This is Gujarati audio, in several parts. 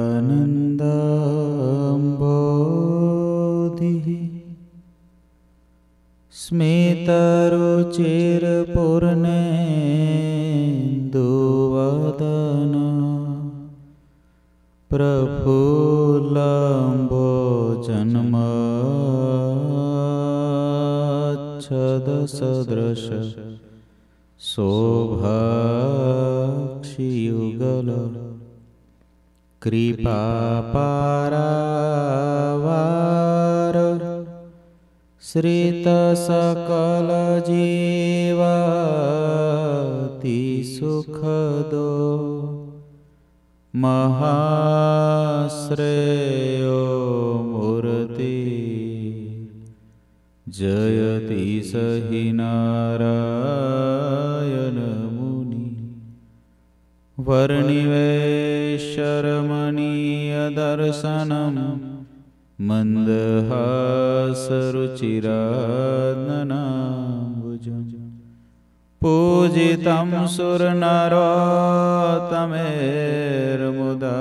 नन्दम्बोधिः स्मेतारुचिरपूर्णेन्दुवदन प्रफुलम्बो जन्मच्छदसदृश शोभाक्षियुगल कृपापारवार पारवा सुखदो महाश्रेयो मूर्ति जयति स नारा वर्णिवेशरमणीयदर्शनं मन्दहासरुचिरन पूजितं सुरनरातमेर्मुदा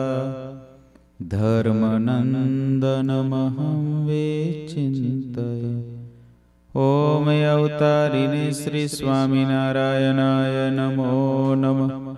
धर्मनन्दनमहं विचिन्तय ॐ अवतारिणी श्रीस्वामिनारायणाय नमो नमः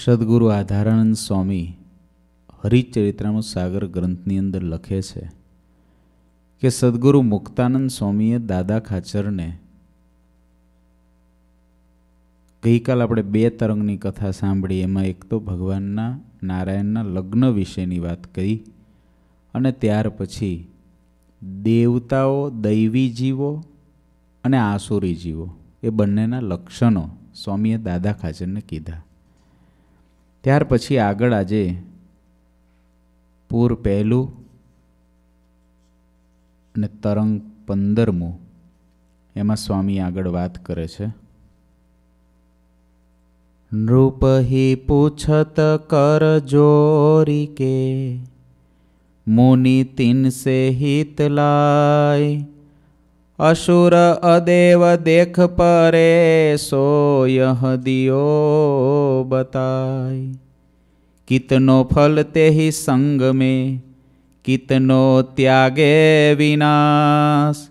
સદગુરુ આધારાનંદ સ્વામી હરિચરિત્રાનું સાગર ગ્રંથની અંદર લખે છે કે સદગુરુ મુક્તાનંદ સ્વામીએ દાદા ખાચરને ગઈકાલ આપણે બે તરંગની કથા સાંભળી એમાં એક તો ભગવાનના નારાયણના લગ્ન વિશેની વાત કરી અને ત્યાર પછી દેવતાઓ દૈવી જીવો અને આસુરી જીવો એ બંનેના લક્ષણો સ્વામીએ દાદા ખાચરને કીધા ત્યાર પછી આગળ આજે પૂર પહેલું અને તરંગ પંદરમું એમાં સ્વામી આગળ વાત કરે છે નૃપ હિ પૂછત કર જોરી કે મુનિ તિન હિત લાય असुर अदेव देख परे सो यह दियो बताई कितनो ते ही संग में कितनो त्यागे विनाश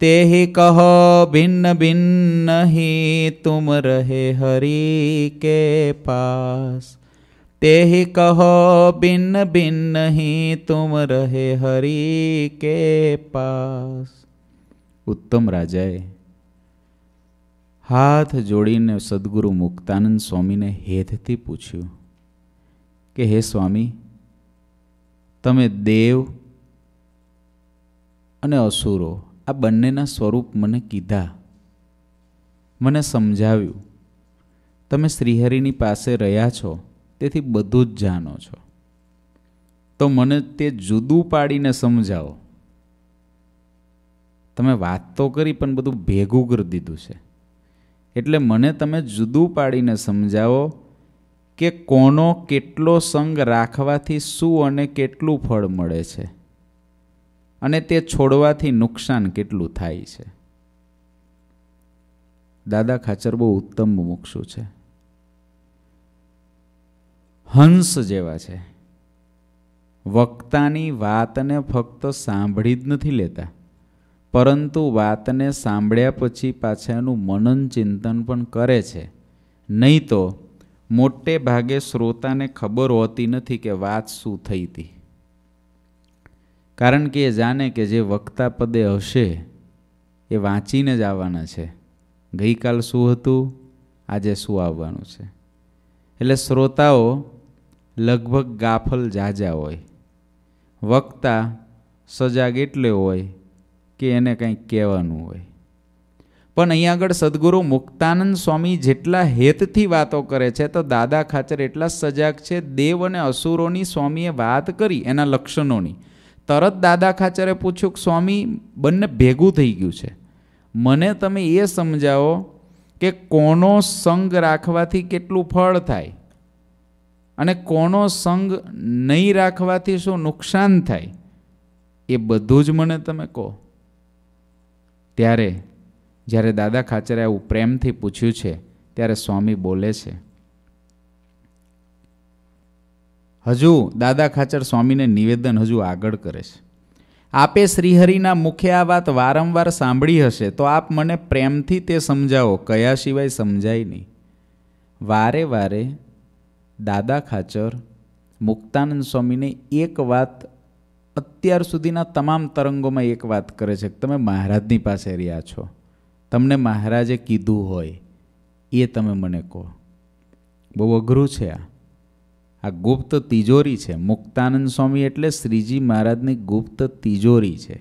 ते ही कहो भिन्न भिन्न ही तुम रहे हरि के पास ते ही कहो भिन्न भिन्न ही तुम रहे हरि के पास ઉત્તમ રાજાએ હાથ જોડીને સદગુરુ મુક્તાનંદ સ્વામીને હેતથી પૂછ્યું કે હે સ્વામી તમે દેવ અને અસુરો આ બંનેના સ્વરૂપ મને કીધા મને સમજાવ્યું તમે શ્રીહરિની પાસે રહ્યા છો તેથી બધું જ જાણો છો તો મને તે જુદું પાડીને સમજાવો તમે વાત તો કરી પણ બધું ભેગું કરી દીધું છે એટલે મને તમે જુદું પાડીને સમજાવો કે કોનો કેટલો સંગ રાખવાથી શું અને કેટલું ફળ મળે છે અને તે છોડવાથી નુકસાન કેટલું થાય છે દાદા ખાચર બહુ ઉત્તમ મુક્ષુ છે હંસ જેવા છે વક્તાની વાતને ફક્ત સાંભળી જ નથી લેતા પરંતુ વાતને સાંભળ્યા પછી પાછાનું મનન ચિંતન પણ કરે છે નહીં તો મોટે ભાગે શ્રોતાને ખબર હોતી નથી કે વાત શું થઈ હતી કારણ કે એ જાણે કે જે વક્તા પદે હશે એ વાંચીને જ આવવાના છે ગઈકાલ શું હતું આજે શું આવવાનું છે એટલે શ્રોતાઓ લગભગ ગાફલ જાજા હોય વક્તા સજાગ એટલે હોય કે એને કંઈક કહેવાનું હોય પણ અહીંયા આગળ સદગુરુ મુક્તાનંદ સ્વામી જેટલા હેતથી વાતો કરે છે તો દાદા ખાચર એટલા સજાગ છે દેવ અને અસુરોની સ્વામીએ વાત કરી એના લક્ષણોની તરત દાદા ખાચરે પૂછ્યું કે સ્વામી બંને ભેગું થઈ ગયું છે મને તમે એ સમજાવો કે કોનો સંગ રાખવાથી કેટલું ફળ થાય અને કોનો સંગ નહીં રાખવાથી શું નુકસાન થાય એ બધું જ મને તમે કહો ત્યારે જ્યારે દાદા ખાચરે આવું પ્રેમથી પૂછ્યું છે ત્યારે સ્વામી બોલે છે હજુ દાદા ખાચર સ્વામીને નિવેદન હજુ આગળ કરે છે આપે શ્રીહરિના મુખે આ વાત વારંવાર સાંભળી હશે તો આપ મને પ્રેમથી તે સમજાવો કયા સિવાય સમજાય નહીં વારે વારે દાદા ખાચર મુક્તાનંદ સ્વામીને એક વાત અત્યાર સુધીના તમામ તરંગોમાં એક વાત કરે છે કે તમે મહારાજની પાસે રહ્યા છો તમને મહારાજે કીધું હોય એ તમે મને કહો બહુ અઘરું છે આ આ ગુપ્ત તિજોરી છે મુક્તાનંદ સ્વામી એટલે શ્રીજી મહારાજની ગુપ્ત તિજોરી છે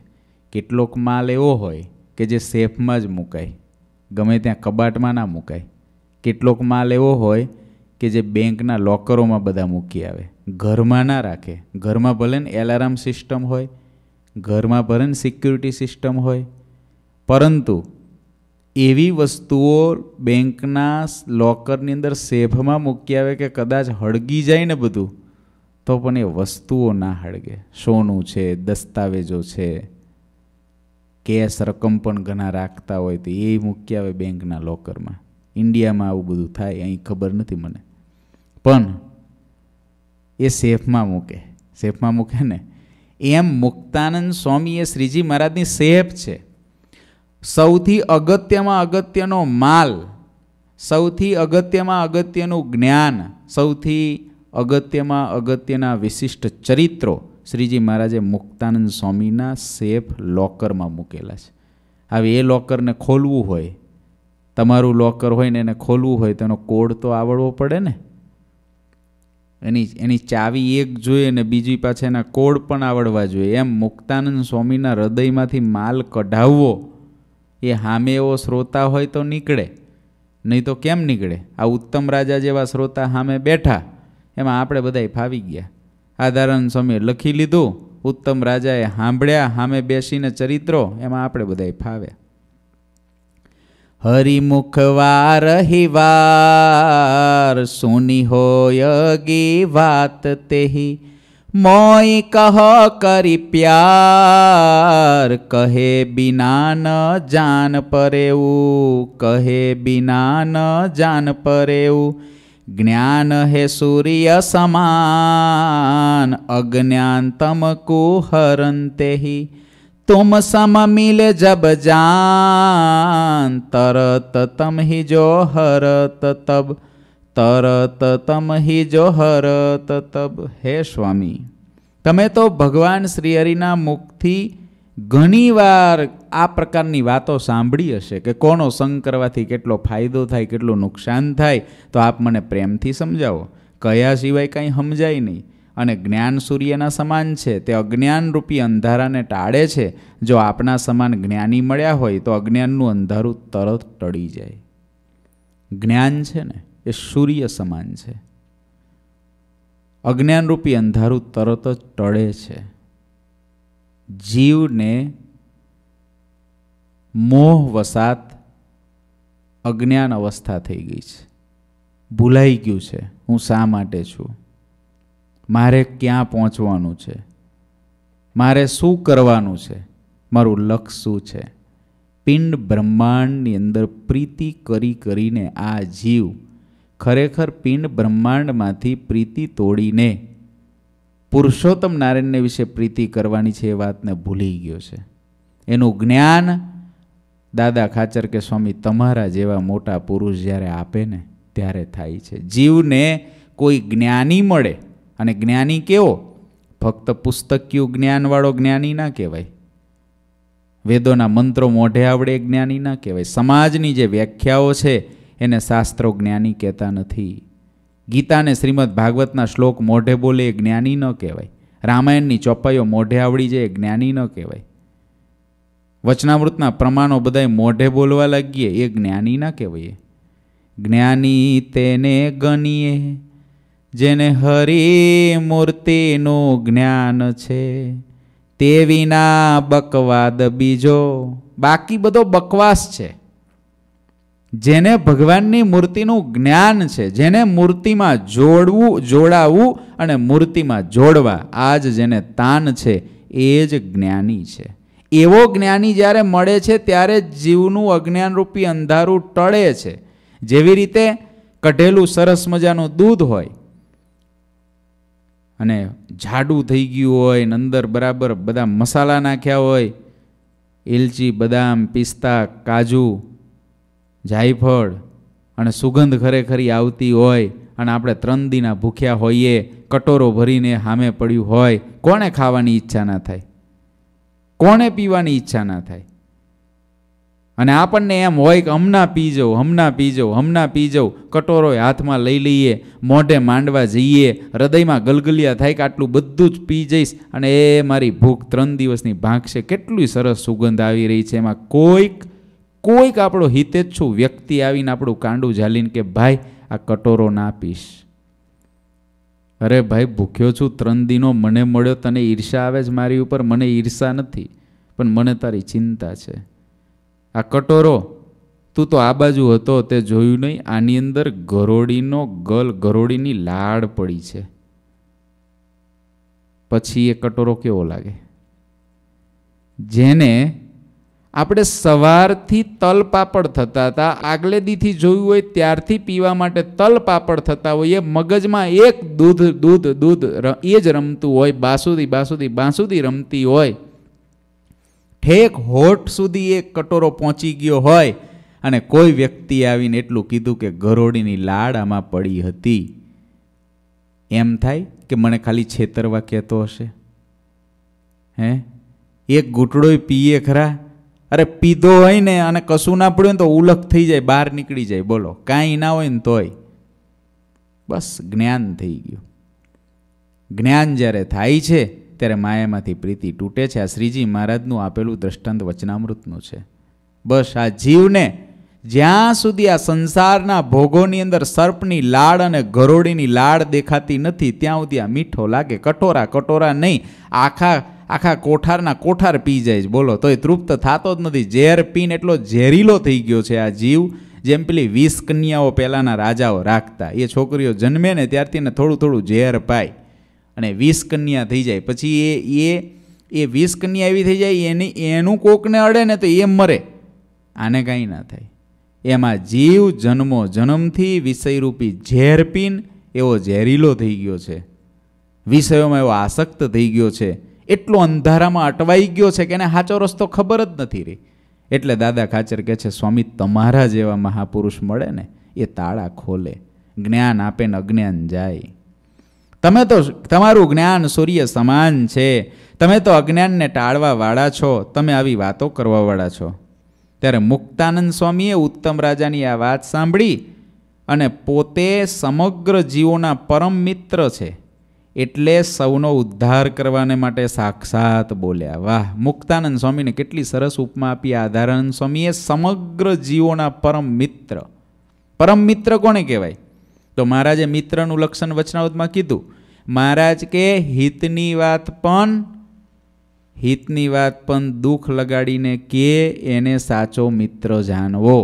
કેટલોક માલ એવો હોય કે જે સેફમાં જ મુકાય ગમે ત્યાં કબાટમાં ના મુકાય કેટલોક માલ એવો હોય કે જે બેંકના લોકરોમાં બધા મૂકી આવે ઘરમાં ના રાખે ઘરમાં ભલે ને એલાર્મ સિસ્ટમ હોય ઘરમાં ભલે ને સિક્યુરિટી સિસ્ટમ હોય પરંતુ એવી વસ્તુઓ બેંકના લોકરની અંદર સેફમાં મૂકી આવે કે કદાચ હળગી જાય ને બધું તો પણ એ વસ્તુઓ ના હળગે સોનું છે દસ્તાવેજો છે કેશ રકમ પણ ઘણા રાખતા હોય તો એ મૂકી આવે બેંકના લોકરમાં ઇન્ડિયામાં આવું બધું થાય અહીં ખબર નથી મને પણ એ સેફમાં મૂકે સેફમાં મૂકે ને એમ મુક્તાનંદ સ્વામી એ શ્રીજી મહારાજની સેફ છે સૌથી અગત્યમાં અગત્યનો માલ સૌથી અગત્યમાં અગત્યનું જ્ઞાન સૌથી અગત્યમાં અગત્યના વિશિષ્ટ ચરિત્રો શ્રીજી મહારાજે મુક્તાનંદ સ્વામીના સેફ લોકરમાં મૂકેલા છે હવે એ લોકરને ખોલવું હોય તમારું લોકર હોય ને એને ખોલવું હોય તેનો કોડ તો આવડવો પડે ને એની એની ચાવી એક જોઈએ અને બીજી પાછા એના કોડ પણ આવડવા જોઈએ એમ મુક્તાનંદ સ્વામીના હૃદયમાંથી માલ કઢાવવો એ હામે એવો શ્રોતા હોય તો નીકળે નહીં તો કેમ નીકળે આ ઉત્તમ રાજા જેવા શ્રોતા સામે બેઠા એમાં આપણે બધા ફાવી ગયા આધારણ સ્વામીએ લખી લીધું ઉત્તમ રાજાએ સાંભળ્યા સામે બેસીને ચરિત્રો એમાં આપણે બધા ફાવ્યા હરિમુખવા રહીવાર સુની હોય ગી વાત તેહી મોય કહ કરી પ્યાર કહે બિના ન જાન પરેવું કહે બિના ન જાન પરેવું જ્ઞાન હે સૂર્ય સમાન અજ્ઞાન તમકુ હરંતેહી तुम सम मिल जब जान तरत तम ही जो हरत તબ તરત તમ જો હરત તબ હે સ્વામી તમે તો ભગવાન શ્રી હરિના મુખથી ઘણીવાર આ પ્રકારની વાતો સાંભળી હશે કે કોનો સંગ કરવાથી કેટલો ફાયદો થાય કેટલું નુકસાન થાય તો આપ મને પ્રેમથી સમજાવો કયા સિવાય કાંઈ સમજાય નહીં અને જ્ઞાન સૂર્યના સમાન છે તે અજ્ઞાનરૂપી અંધારાને ટાળે છે જો આપના સમાન જ્ઞાની મળ્યા હોય તો અજ્ઞાનનું અંધારું તરત ટળી જાય જ્ઞાન છે ને એ સૂર્ય સમાન છે અજ્ઞાનરૂપી અંધારું તરત જ ટળે છે જીવને મોહ વસાત અજ્ઞાન અવસ્થા થઈ ગઈ છે ભૂલાઈ ગયું છે હું શા માટે છું મારે ક્યાં પહોંચવાનું છે મારે શું કરવાનું છે મારું લક્ષ્ય શું છે પિંડ બ્રહ્માંડની અંદર પ્રીતિ કરી કરીને આ જીવ ખરેખર પિંડ બ્રહ્માંડમાંથી પ્રીતિ તોડીને પુરુષોત્તમ નારાયણને વિશે પ્રીતિ કરવાની છે એ વાતને ભૂલી ગયો છે એનું જ્ઞાન દાદા ખાચર કે સ્વામી તમારા જેવા મોટા પુરુષ જ્યારે આપે ને ત્યારે થાય છે જીવને કોઈ જ્ઞાની મળે અને જ્ઞાની કેવો ફક્ત પુસ્તકિયું જ્ઞાનવાળો જ્ઞાની ના કહેવાય વેદોના મંત્રો મોઢે આવડે જ્ઞાની ના કહેવાય સમાજની જે વ્યાખ્યાઓ છે એને શાસ્ત્રો જ્ઞાની કહેતા નથી ગીતાને શ્રીમદ ભાગવતના શ્લોક મોઢે બોલે એ જ્ઞાની ન કહેવાય રામાયણની ચોપાઈઓ મોઢે આવડી જાય એ જ્ઞાની ન કહેવાય વચનામૃતના પ્રમાણો બધાય મોઢે બોલવા લાગીએ એ જ્ઞાની ના કહેવાય જ્ઞાની તેને ગણીએ જેને હરી મૂર્તિનું જ્ઞાન છે તે વિના બકવાદ બીજો બાકી બધો બકવાસ છે જેને ભગવાનની મૂર્તિનું જ્ઞાન છે જેને મૂર્તિમાં જોડવું જોડાવવું અને મૂર્તિમાં જોડવા આ જ જેને તાન છે એ જ જ્ઞાની છે એવો જ્ઞાની જ્યારે મળે છે ત્યારે જીવનું અજ્ઞાનરૂપી અંધારું ટળે છે જેવી રીતે કઢેલું સરસ મજાનું દૂધ હોય અને જાડું થઈ ગયું હોય અને અંદર બરાબર બધા મસાલા નાખ્યા હોય એલચી બદામ પિસ્તા કાજુ જાયફળ અને સુગંધ ખરેખરી આવતી હોય અને આપણે ત્રણ દીના ભૂખ્યા હોઈએ કટોરો ભરીને હામે પડ્યું હોય કોણે ખાવાની ઈચ્છા ના થાય કોણે પીવાની ઈચ્છા ના થાય અને આપણને એમ હોય કે હમણાં પી જાઉં હમણાં પી જાઉં હમણાં પી જાઉં કટોરોય હાથમાં લઈ લઈએ મોઢે માંડવા જઈએ હૃદયમાં ગલગલિયા થાય કે આટલું બધું જ પી જઈશ અને એ મારી ભૂખ ત્રણ દિવસની ભાંગશે કેટલી સરસ સુગંધ આવી રહી છે એમાં કોઈક કોઈક આપણો હિતેચ્છુ વ્યક્તિ આવીને આપણું કાંડું ઝાલીને કે ભાઈ આ કટોરો ના પીશ અરે ભાઈ ભૂખ્યો છું ત્રણ દિનો મને મળ્યો તને ઈર્ષા આવે જ મારી ઉપર મને ઈર્ષા નથી પણ મને તારી ચિંતા છે આ કટોરો તું તો આ બાજુ હતો તે જોયું નહીં આની અંદર ગરોડીનો ગલ ગરોડીની લાડ પડી છે પછી એ કટોરો કેવો લાગે જેને આપણે સવારથી તલ પાપડ થતા હતા આગલે દીથી જોયું હોય ત્યારથી પીવા માટે તલ પાપડ થતા હોય એ મગજમાં એક દૂધ દૂધ દૂધ એ જ રમતું હોય બાસુદી બાસુદી બાસુદી રમતી હોય ઠેક હોઠ સુધી એક કટોરો પહોંચી ગયો હોય અને કોઈ વ્યક્તિ આવીને એટલું કીધું કે ગરોડીની લાડ આમાં પડી હતી એમ થાય કે મને ખાલી છેતરવા કહેતો હશે હે એક ઘૂંટડોય પીએ ખરા અરે પીધો હોય ને અને કશું ના પડ્યું ને તો ઉલખ થઈ જાય બહાર નીકળી જાય બોલો કાંઈ ના હોય ને તોય બસ જ્ઞાન થઈ ગયું જ્ઞાન જ્યારે થાય છે ત્યારે માયામાંથી પ્રીતિ તૂટે છે આ શ્રીજી મહારાજનું આપેલું દ્રષ્ટાંત વચનામૃતનું છે બસ આ જીવને જ્યાં સુધી આ સંસારના ભોગોની અંદર સર્પની લાડ અને ગરોળીની લાડ દેખાતી નથી ત્યાં સુધી આ મીઠો લાગે કટોરા કટોરા નહીં આખા આખા કોઠારના કોઠાર પી જાય છે બોલો તોય તૃપ્ત થતો જ નથી ઝેર પીને એટલો ઝેરીલો થઈ ગયો છે આ જીવ જેમ પેલી વીસ કન્યાઓ પહેલાંના રાજાઓ રાખતા એ છોકરીઓ જન્મે ને ત્યારથી ને થોડું થોડું ઝેર પાય અને વીસ કન્યા થઈ જાય પછી એ એ એ વીસ કન્યા એવી થઈ જાય એની એનું કોકને અડે ને તો એ મરે આને કાંઈ ના થાય એમાં જીવ જન્મો જન્મથી વિષયરૂપી ઝેર પીન એવો ઝેરીલો થઈ ગયો છે વિષયોમાં એવો આસક્ત થઈ ગયો છે એટલો અંધારામાં અટવાઈ ગયો છે કે એને સાચો રસ્તો ખબર જ નથી રહી એટલે દાદા ખાચર કહે છે સ્વામી તમારા જેવા મહાપુરુષ મળે ને એ તાળા ખોલે જ્ઞાન આપે ને અજ્ઞાન જાય તમે તો તમારું જ્ઞાન સૂર્ય સમાન છે તમે તો અજ્ઞાનને ટાળવાવાળા છો તમે આવી વાતો કરવાવાળા છો ત્યારે મુક્તાનંદ સ્વામીએ ઉત્તમ રાજાની આ વાત સાંભળી અને પોતે સમગ્ર જીવોના પરમ મિત્ર છે એટલે સૌનો ઉદ્ધાર કરવાને માટે સાક્ષાત બોલ્યા વાહ મુક્તાનંદ સ્વામીને કેટલી સરસ ઉપમા આપી આધારાનંદ સ્વામીએ સમગ્ર જીવોના પરમ મિત્ર પરમ મિત્ર કોને કહેવાય તો મહારાજે મિત્રનું લક્ષણ વચનાવતમાં કીધું મહારાજ કે હિતની વાત પણ હિતની વાત પણ દુઃખ લગાડીને કે એને સાચો મિત્ર જાણવો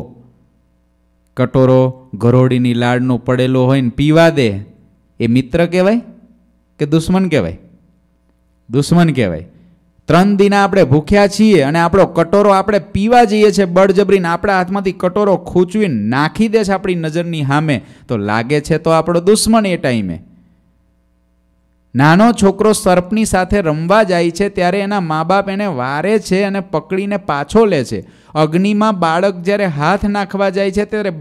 કટોરો ઘરોડીની લાડનો પડેલો હોય ને પીવા દે એ મિત્ર કહેવાય કે દુશ્મન કહેવાય દુશ્મન કહેવાય ત્રણ દિના આપણે ભૂખ્યા છીએ અને આપણો કટોરો આપણે પીવા જઈએ છીએ બળજબરીને આપણા હાથમાંથી કટોરો ખૂંચવીને નાખી દે છે આપણી નજરની સામે તો લાગે છે તો આપણો દુશ્મન એ ટાઈમે નાનો છોકરો સર્પની સાથે રમવા જાય છે ત્યારે એના મા બાપ એને વારે છે અને પકડીને પાછો લે છે અગ્નિમાં બાળક જ્યારે હાથ નાખવા જાય છે ત્યારે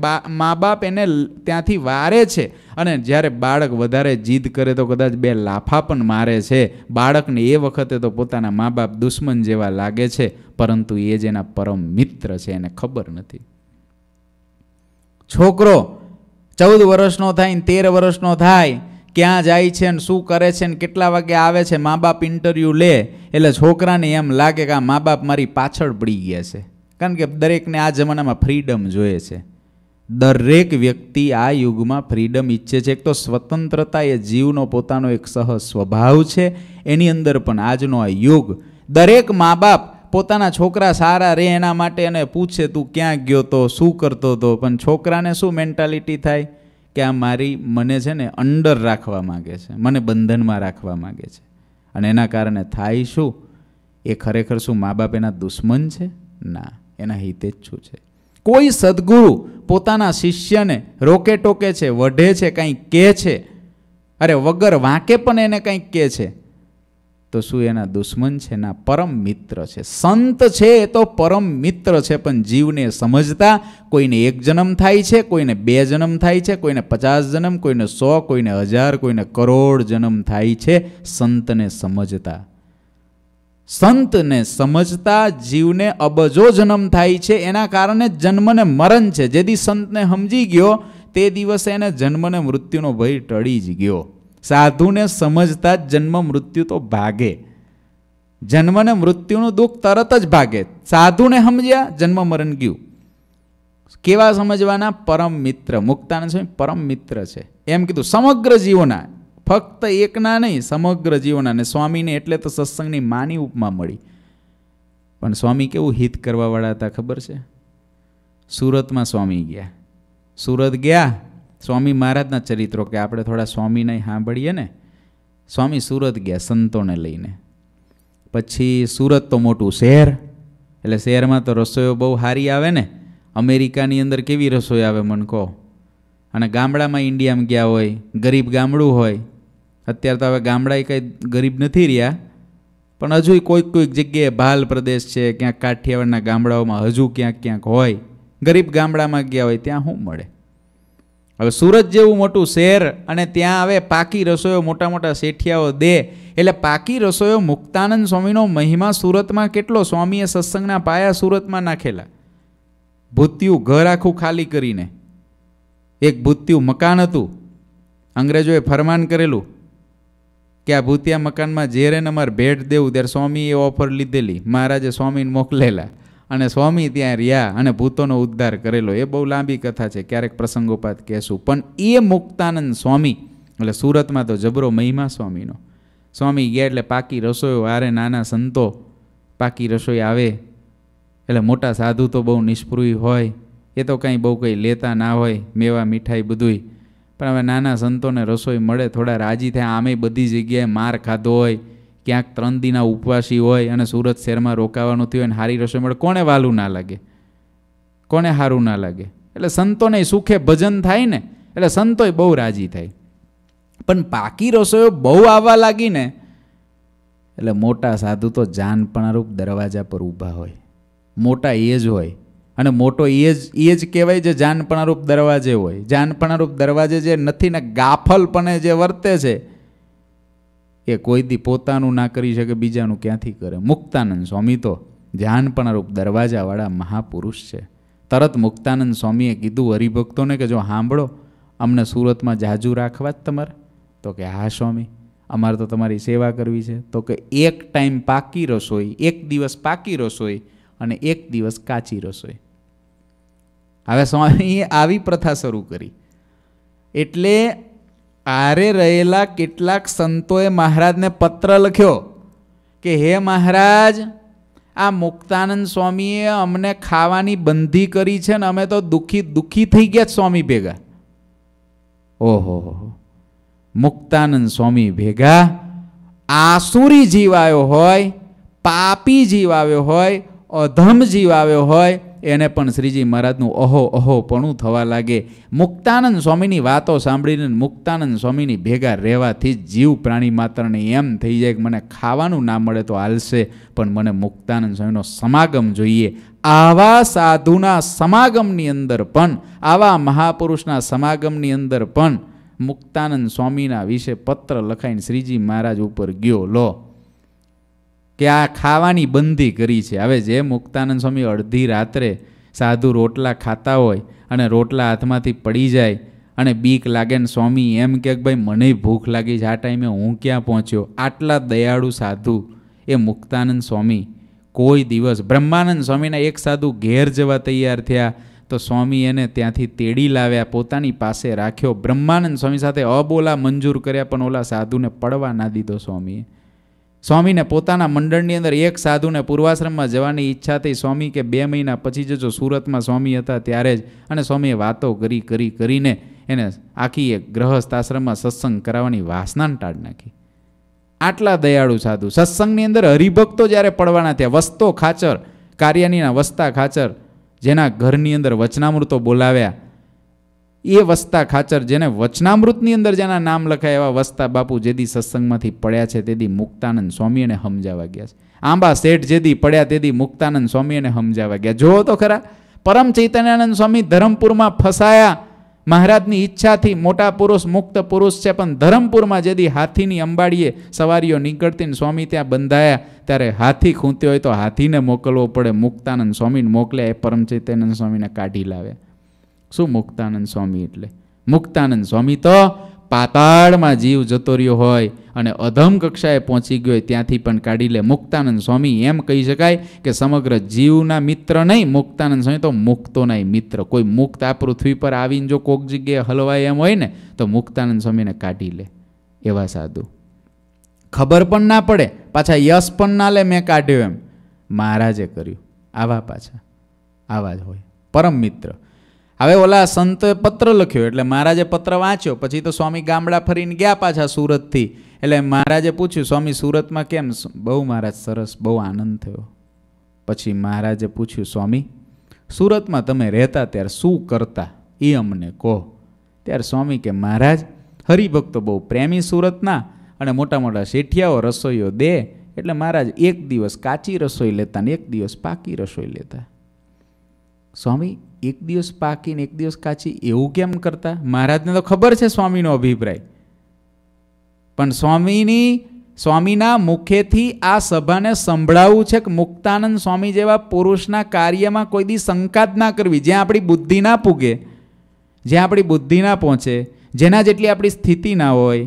મા બાપ એને ત્યાંથી વારે છે અને જ્યારે બાળક વધારે જીદ કરે તો કદાચ બે લાફા પણ મારે છે બાળકને એ વખતે તો પોતાના મા બાપ દુશ્મન જેવા લાગે છે પરંતુ એ જ એના પરમ મિત્ર છે એને ખબર નથી છોકરો ચૌદ વર્ષનો થાય તેર વર્ષનો થાય ક્યાં જાય છે ને શું કરે છે ને કેટલા વાગે આવે છે મા બાપ ઇન્ટરવ્યૂ લે એટલે છોકરાને એમ લાગે કે આ મા બાપ મારી પાછળ પડી ગયા છે કારણ કે દરેકને આ જમાનામાં ફ્રીડમ જોઈએ છે દરેક વ્યક્તિ આ યુગમાં ફ્રીડમ ઈચ્છે છે એક તો સ્વતંત્રતા એ જીવનો પોતાનો એક સહ સ્વભાવ છે એની અંદર પણ આજનો આ યુગ દરેક મા બાપ પોતાના છોકરા સારા રહે એના માટે એને પૂછે તું ક્યાં ગયો તો શું કરતો હતો પણ છોકરાને શું મેન્ટાલિટી થાય કે આ મારી મને છે ને અંડર રાખવા માગે છે મને બંધનમાં રાખવા માગે છે અને એના કારણે થાય શું એ ખરેખર શું મા બાપ એના દુશ્મન છે ના એના હિતે જ હિતેચ્છુ છે કોઈ સદગુરુ પોતાના શિષ્યને રોકે ટોકે છે વઢે છે કંઈ કહે છે અરે વગર વાંકે પણ એને કંઈક કહે છે તો શું એના દુશ્મન છે એના પરમ મિત્ર છે સંત છે એ તો પરમ મિત્ર છે પણ જીવને સમજતા કોઈને એક જન્મ થાય છે કોઈને બે જન્મ થાય છે કોઈને પચાસ જન્મ કોઈને સો કોઈને હજાર કોઈને કરોડ જન્મ થાય છે સંતને સમજતા સંતને સમજતા જીવને અબજો જન્મ થાય છે એના કારણે જન્મને મરણ છે જેથી સંતને સમજી ગયો તે દિવસે એને જન્મને મૃત્યુનો ભય ટળી જ ગયો સાધુને સમજતા જ જન્મ મૃત્યુ તો ભાગે જન્મને મૃત્યુનું દુઃખ તરત જ ભાગે સાધુને સમજ્યા જન્મ મરણ ગયું કેવા સમજવાના પરમ મિત્ર મુક્તાનંદ સ્વામી પરમ મિત્ર છે એમ કીધું સમગ્ર જીવોના ફક્ત એકના નહીં સમગ્ર જીવોના ને સ્વામીને એટલે તો સત્સંગની માની ઉપમા મળી પણ સ્વામી કેવું હિત કરવાવાળા હતા ખબર છે સુરતમાં સ્વામી ગયા સુરત ગયા સ્વામી મહારાજના ચરિત્રો કે આપણે થોડા સ્વામીને સાંભળીએ ને સ્વામી સુરત ગયા સંતોને લઈને પછી સુરત તો મોટું શહેર એટલે શહેરમાં તો રસોઈઓ બહુ સારી આવે ને અમેરિકાની અંદર કેવી રસોઈ આવે મને કહો અને ગામડામાં ઇન્ડિયામાં ગયા હોય ગરીબ ગામડું હોય અત્યારે તો હવે ગામડા કંઈ ગરીબ નથી રહ્યા પણ હજુ કોઈક કોઈક જગ્યાએ ભાલ પ્રદેશ છે ક્યાંક કાઠિયાવાડના ગામડાઓમાં હજુ ક્યાંક ક્યાંક હોય ગરીબ ગામડામાં ગયા હોય ત્યાં શું મળે હવે સુરત જેવું મોટું શહેર અને ત્યાં આવે પાકી રસોઈઓ મોટા મોટા શેઠિયાઓ દે એટલે પાકી રસોઈઓ મુક્તાનંદ સ્વામીનો મહિમા સુરતમાં કેટલો સ્વામીએ સત્સંગના પાયા સુરતમાં નાખેલા ભૂત્યું ઘર આખું ખાલી કરીને એક ભૂત્યું મકાન હતું અંગ્રેજોએ ફરમાન કરેલું કે આ ભૂતિયા મકાનમાં જેરેન અમાર ભેટ દેવું ત્યારે સ્વામીએ ઓફર લીધેલી મહારાજે સ્વામીને મોકલેલા અને સ્વામી ત્યાં રહ્યા અને ભૂતોનો ઉદ્ધાર કરેલો એ બહુ લાંબી કથા છે ક્યારેક પ્રસંગોપાત કહેશું પણ એ મુક્તાનંદ સ્વામી એટલે સુરતમાં તો જબરો મહિમા સ્વામીનો સ્વામી ગયા એટલે પાકી રસોઈઓ આરે નાના સંતો પાકી રસોઈ આવે એટલે મોટા સાધુ તો બહુ નિષ્પૃહી હોય એ તો કંઈ બહુ કંઈ લેતા ના હોય મેવા મીઠાઈ બધુંય પણ હવે નાના સંતોને રસોઈ મળે થોડા રાજી થયા આમે બધી જગ્યાએ માર ખાધો હોય ક્યાંક ત્રણ દીના ઉપવાસી હોય અને સુરત શહેરમાં રોકાવાનું થયું હોય અને હારી રસોઈ મળે કોને વાલું ના લાગે કોને સારું ના લાગે એટલે સંતોને સુખે ભજન થાય ને એટલે સંતોય બહુ રાજી થાય પણ પાકી રસોઈઓ બહુ આવવા લાગી ને એટલે મોટા સાધુ તો જાનપણારૂપ દરવાજા પર ઊભા હોય મોટા એ જ હોય અને મોટો એ જ એ જ કહેવાય જે જાનપણારૂપ દરવાજે હોય જાનપણારૂપ દરવાજે જે નથી ને ગાફલપણે જે વર્તે છે એ કોઈ દી પોતાનું ના કરી શકે બીજાનું ક્યાંથી કરે મુક્તાનંદ સ્વામી તો ધ્યાનપણારૂપ દરવાજાવાળા મહાપુરુષ છે તરત મુક્તાનંદ સ્વામીએ કીધું હરિભક્તોને કે જો સાંભળો અમને સુરતમાં જાજુ રાખવા જ તમારે તો કે હા સ્વામી અમારે તો તમારી સેવા કરવી છે તો કે એક ટાઈમ પાકી રસોઈ એક દિવસ પાકી રસોઈ અને એક દિવસ કાચી રસોઈ હવે સ્વામીએ આવી પ્રથા શરૂ કરી એટલે આરે રહેલા કેટલાક સંતોએ મહારાજને પત્ર લખ્યો કે હે મહારાજ આ મુક્તાનંદ સ્વામીએ અમને ખાવાની બંધી કરી છે ને અમે તો દુઃખી દુઃખી થઈ ગયા સ્વામી ભેગા ઓહો મુક્તાનંદ સ્વામી ભેગા આસુરી જીવ આવ્યો હોય પાપી જીવ આવ્યો હોય અધમ જીવ આવ્યો હોય એને પણ શ્રીજી મહારાજનું અહો અહો પણું થવા લાગે મુક્તાનંદ સ્વામીની વાતો સાંભળીને મુક્તાનંદ સ્વામીની ભેગા રહેવાથી જીવ પ્રાણી માત્રને એમ થઈ જાય કે મને ખાવાનું ના મળે તો હાલશે પણ મને મુક્તાનંદ સ્વામીનો સમાગમ જોઈએ આવા સાધુના સમાગમની અંદર પણ આવા મહાપુરુષના સમાગમની અંદર પણ મુક્તાનંદ સ્વામીના વિશે પત્ર લખાઈને શ્રીજી મહારાજ ઉપર ગયો લો કે આ ખાવાની બંધી કરી છે હવે જે મુક્તાનંદ સ્વામી અડધી રાત્રે સાધુ રોટલા ખાતા હોય અને રોટલા હાથમાંથી પડી જાય અને બીક લાગે ને સ્વામી એમ કે ભાઈ મને ભૂખ લાગી છે આ ટાઈમે હું ક્યાં પહોંચ્યો આટલા દયાળુ સાધુ એ મુક્તાનંદ સ્વામી કોઈ દિવસ બ્રહ્માનંદ સ્વામીના એક સાધુ ઘેર જવા તૈયાર થયા તો સ્વામી એને ત્યાંથી તેડી લાવ્યા પોતાની પાસે રાખ્યો બ્રહ્માનંદ સ્વામી સાથે અબોલા મંજૂર કર્યા પણ ઓલા સાધુને પડવા ના દીધો સ્વામીએ સ્વામીને પોતાના મંડળની અંદર એક સાધુને પૂર્વાશ્રમમાં જવાની ઈચ્છા થઈ સ્વામી કે બે મહિના પછી જજો સુરતમાં સ્વામી હતા ત્યારે જ અને સ્વામીએ વાતો કરી કરી કરીને એને આખી એક ગ્રહસ્થ આશ્રમમાં સત્સંગ કરાવવાની વાસનાને ટાળ નાખી આટલા દયાળુ સાધુ સત્સંગની અંદર હરિભક્તો જ્યારે પડવાના થયા વસ્તો ખાચર કાર્યાનીના વસ્તા ખાચર જેના ઘરની અંદર વચનામૃતો બોલાવ્યા એ વસ્તા ખાચર જેને વચનામૃતની અંદર જેના નામ લખાય એવા વસ્તા બાપુ જેદી સત્સંગમાંથી પડ્યા છે તેદી મુક્તાનંદ સ્વામી એને સમજાવા ગયા છે આંબા શેઠ જેદી પડ્યા તેદી મુક્તાનંદ સ્વામી એને સમજાવા ગયા જુઓ તો ખરા પરમ ચૈતન્યાનંદ સ્વામી ધરમપુરમાં ફસાયા મહારાજની ઈચ્છાથી મોટા પુરુષ મુક્ત પુરુષ છે પણ ધરમપુરમાં જેદી હાથીની અંબાડીએ સવારીઓ નીકળતી ને સ્વામી ત્યાં બંધાયા ત્યારે હાથી ખૂંત્યો હોય તો હાથીને મોકલવો પડે મુક્તાનંદ સ્વામીને મોકલ્યા એ પરમ ચૈતન્યાનંદ સ્વામીને કાઢી લાવ્યા શું મુક્તાનંદ સ્વામી એટલે મુક્તાનંદ સ્વામી તો પાતાળમાં જીવ જતો રહ્યો હોય અને અધમ કક્ષાએ પહોંચી ગયો હોય ત્યાંથી પણ કાઢી લે મુક્તાનંદ સ્વામી એમ કહી શકાય કે સમગ્ર જીવના મિત્ર નહીં મુક્તાનંદ સ્વામી તો મુક્તો નહીં મિત્ર કોઈ મુક્ત આ પૃથ્વી પર આવીને જો કોક જગ્યાએ હલવાય એમ હોય ને તો મુક્તાનંદ સ્વામીને કાઢી લે એવા સાધુ ખબર પણ ના પડે પાછા યશ પણ ના લે મેં કાઢ્યો એમ મહારાજે કર્યું આવા પાછા આવા જ હોય પરમ મિત્ર હવે ઓલા સંતે પત્ર લખ્યો એટલે મહારાજે પત્ર વાંચ્યો પછી તો સ્વામી ગામડા ફરીને ગયા પાછા સુરતથી એટલે મહારાજે પૂછ્યું સ્વામી સુરતમાં કેમ બહુ મહારાજ સરસ બહુ આનંદ થયો પછી મહારાજે પૂછ્યું સ્વામી સુરતમાં તમે રહેતા ત્યારે શું કરતા એ અમને કહો ત્યારે સ્વામી કે મહારાજ હરિભક્તો બહુ પ્રેમી સુરતના અને મોટા મોટા શેઠિયાઓ રસોઈઓ દે એટલે મહારાજ એક દિવસ કાચી રસોઈ લેતા ને એક દિવસ પાકી રસોઈ લેતા સ્વામી એક દિવસ પાકીને એક દિવસ કાચી એવું કેમ કરતા મહારાજને તો ખબર છે સ્વામીનો અભિપ્રાય પણ સ્વામીની સ્વામીના મુખેથી આ સભાને સંભળાવવું છે કે મુક્તાનંદ સ્વામી જેવા પુરુષના કાર્યમાં કોઈ દી શંકા જ ના કરવી જ્યાં આપણી બુદ્ધિ ના પૂગે જ્યાં આપણી બુદ્ધિ ના પહોંચે જેના જેટલી આપણી સ્થિતિ ના હોય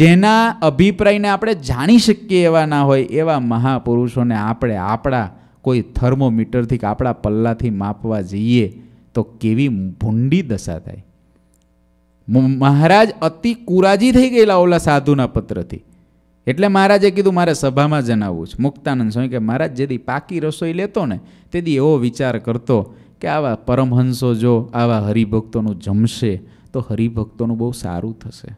જેના અભિપ્રાયને આપણે જાણી શકીએ એવા ના હોય એવા મહાપુરુષોને આપણે આપણા કોઈ થર્મોમીટરથી કે આપણા પલ્લાથી માપવા જઈએ તો કેવી ભૂંડી દશા થાય મહારાજ અતિ કુરાજી થઈ ગયેલા ઓલા સાધુના પત્રથી એટલે મહારાજે કીધું મારે સભામાં જણાવવું છે મુક્તાનંદ સ્વામી કે મહારાજ જેદી પાકી રસોઈ લેતો ને તે દી એવો વિચાર કરતો કે આવા પરમહંસો જો આવા હરિભક્તોનું જમશે તો હરિભક્તોનું બહુ સારું થશે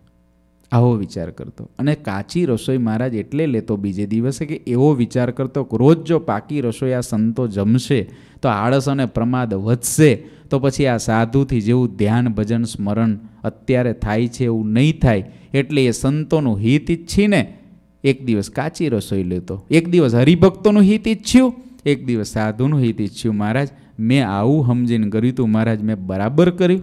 આવો વિચાર કરતો અને કાચી રસોઈ મહારાજ એટલે લેતો બીજે દિવસે કે એવો વિચાર કરતો રોજ જો પાકી રસોઈ આ સંતો જમશે તો આળસ અને પ્રમાદ વધશે તો પછી આ સાધુથી જેવું ધ્યાન ભજન સ્મરણ અત્યારે થાય છે એવું નહીં થાય એટલે એ સંતોનું હિત ઈચ્છીને એક દિવસ કાચી રસોઈ લેતો એક દિવસ હરિભક્તોનું હિત ઈચ્છ્યું એક દિવસ સાધુનું હિત ઈચ્છ્યું મહારાજ મેં આવું સમજીને કર્યું તું મહારાજ મેં બરાબર કર્યું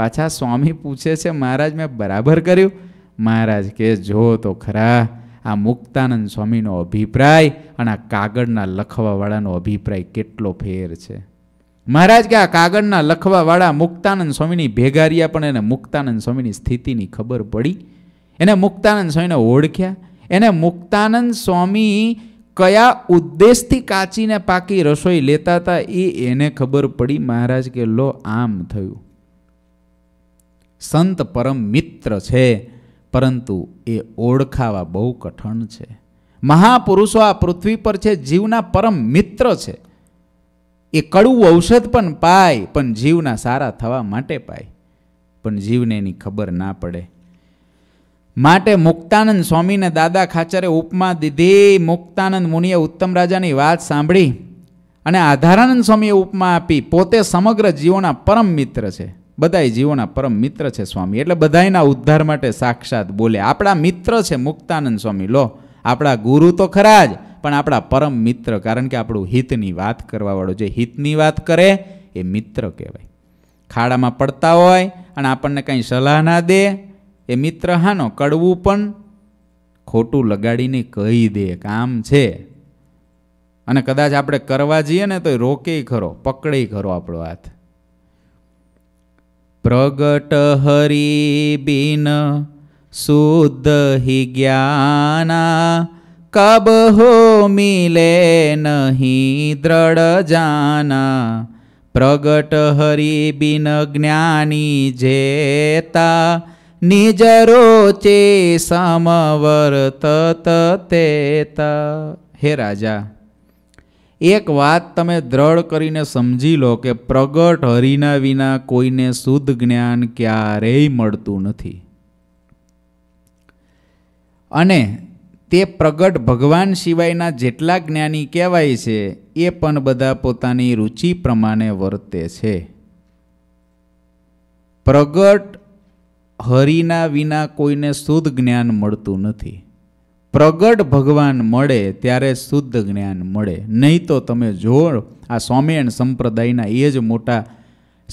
પાછા સ્વામી પૂછે છે મહારાજ મેં બરાબર કર્યું મહારાજ કે જો તો ખરા આ મુક્તાનંદ સ્વામીનો અભિપ્રાય અને આ કાગળના લખવાવાળાનો અભિપ્રાય કેટલો ફેર છે મહારાજ કે આ કાગળના લખવાવાળા મુક્તાનંદ સ્વામીની ભેગારિયા પણ એને મુક્તાનંદ સ્વામીની સ્થિતિની ખબર પડી એને મુક્તાનંદ સ્વામીને ઓળખ્યા એને મુક્તાનંદ સ્વામી કયા ઉદ્દેશથી કાચીને પાકી રસોઈ લેતા હતા એ એને ખબર પડી મહારાજ કે લો આમ થયું સંત પરમ મિત્ર છે પરંતુ એ ઓળખાવા બહુ કઠણ છે મહાપુરુષો આ પૃથ્વી પર છે જીવના પરમ મિત્ર છે એ કડવું ઔષધ પણ પાય પણ જીવના સારા થવા માટે પાય પણ જીવને એની ખબર ના પડે માટે મુક્તાનંદ સ્વામીને દાદા ખાચરે ઉપમા દીધી મુક્તાનંદ મુનિએ ઉત્તમ રાજાની વાત સાંભળી અને આધારાનંદ સ્વામીએ ઉપમા આપી પોતે સમગ્ર જીવોના પરમ મિત્ર છે બધાય જીવોના પરમ મિત્ર છે સ્વામી એટલે બધાયના ઉદ્ધાર માટે સાક્ષાત બોલે આપણા મિત્ર છે મુક્તાનંદ સ્વામી લો આપણા ગુરુ તો ખરા જ પણ આપણા પરમ મિત્ર કારણ કે આપણું હિતની વાત કરવાવાળો જે હિતની વાત કરે એ મિત્ર કહેવાય ખાડામાં પડતા હોય અને આપણને કંઈ સલાહ ના દે એ મિત્ર હાનો કડવું પણ ખોટું લગાડીને કહી દે કામ છે અને કદાચ આપણે કરવા જઈએ ને તો એ રોકે ખરો પકડે ખરો આપણો હાથ પ્રગટ હરી બિન શુદ્ધ હિ જ્ઞાના कब हो मिले नहीं दृढ़ जाना प्रगट हरि बिन ज्ञानी जेता निज रोचे સમવર્ત તેતા હે રાજા એક વાત તમે દ્રઢ કરીને સમજી લો કે પ્રગટ હરિના વિના કોઈને શુદ્ધ જ્ઞાન ક્યારેય મળતું નથી અને તે પ્રગટ ભગવાન સિવાયના જેટલા જ્ઞાની કહેવાય છે એ પણ બધા પોતાની રુચિ પ્રમાણે વર્તે છે પ્રગટ હરિના વિના કોઈને શુદ્ધ જ્ઞાન મળતું નથી પ્રગટ ભગવાન મળે ત્યારે શુદ્ધ જ્ઞાન મળે નહીં તો તમે જો આ સ્વામિયણ સંપ્રદાયના એ જ મોટા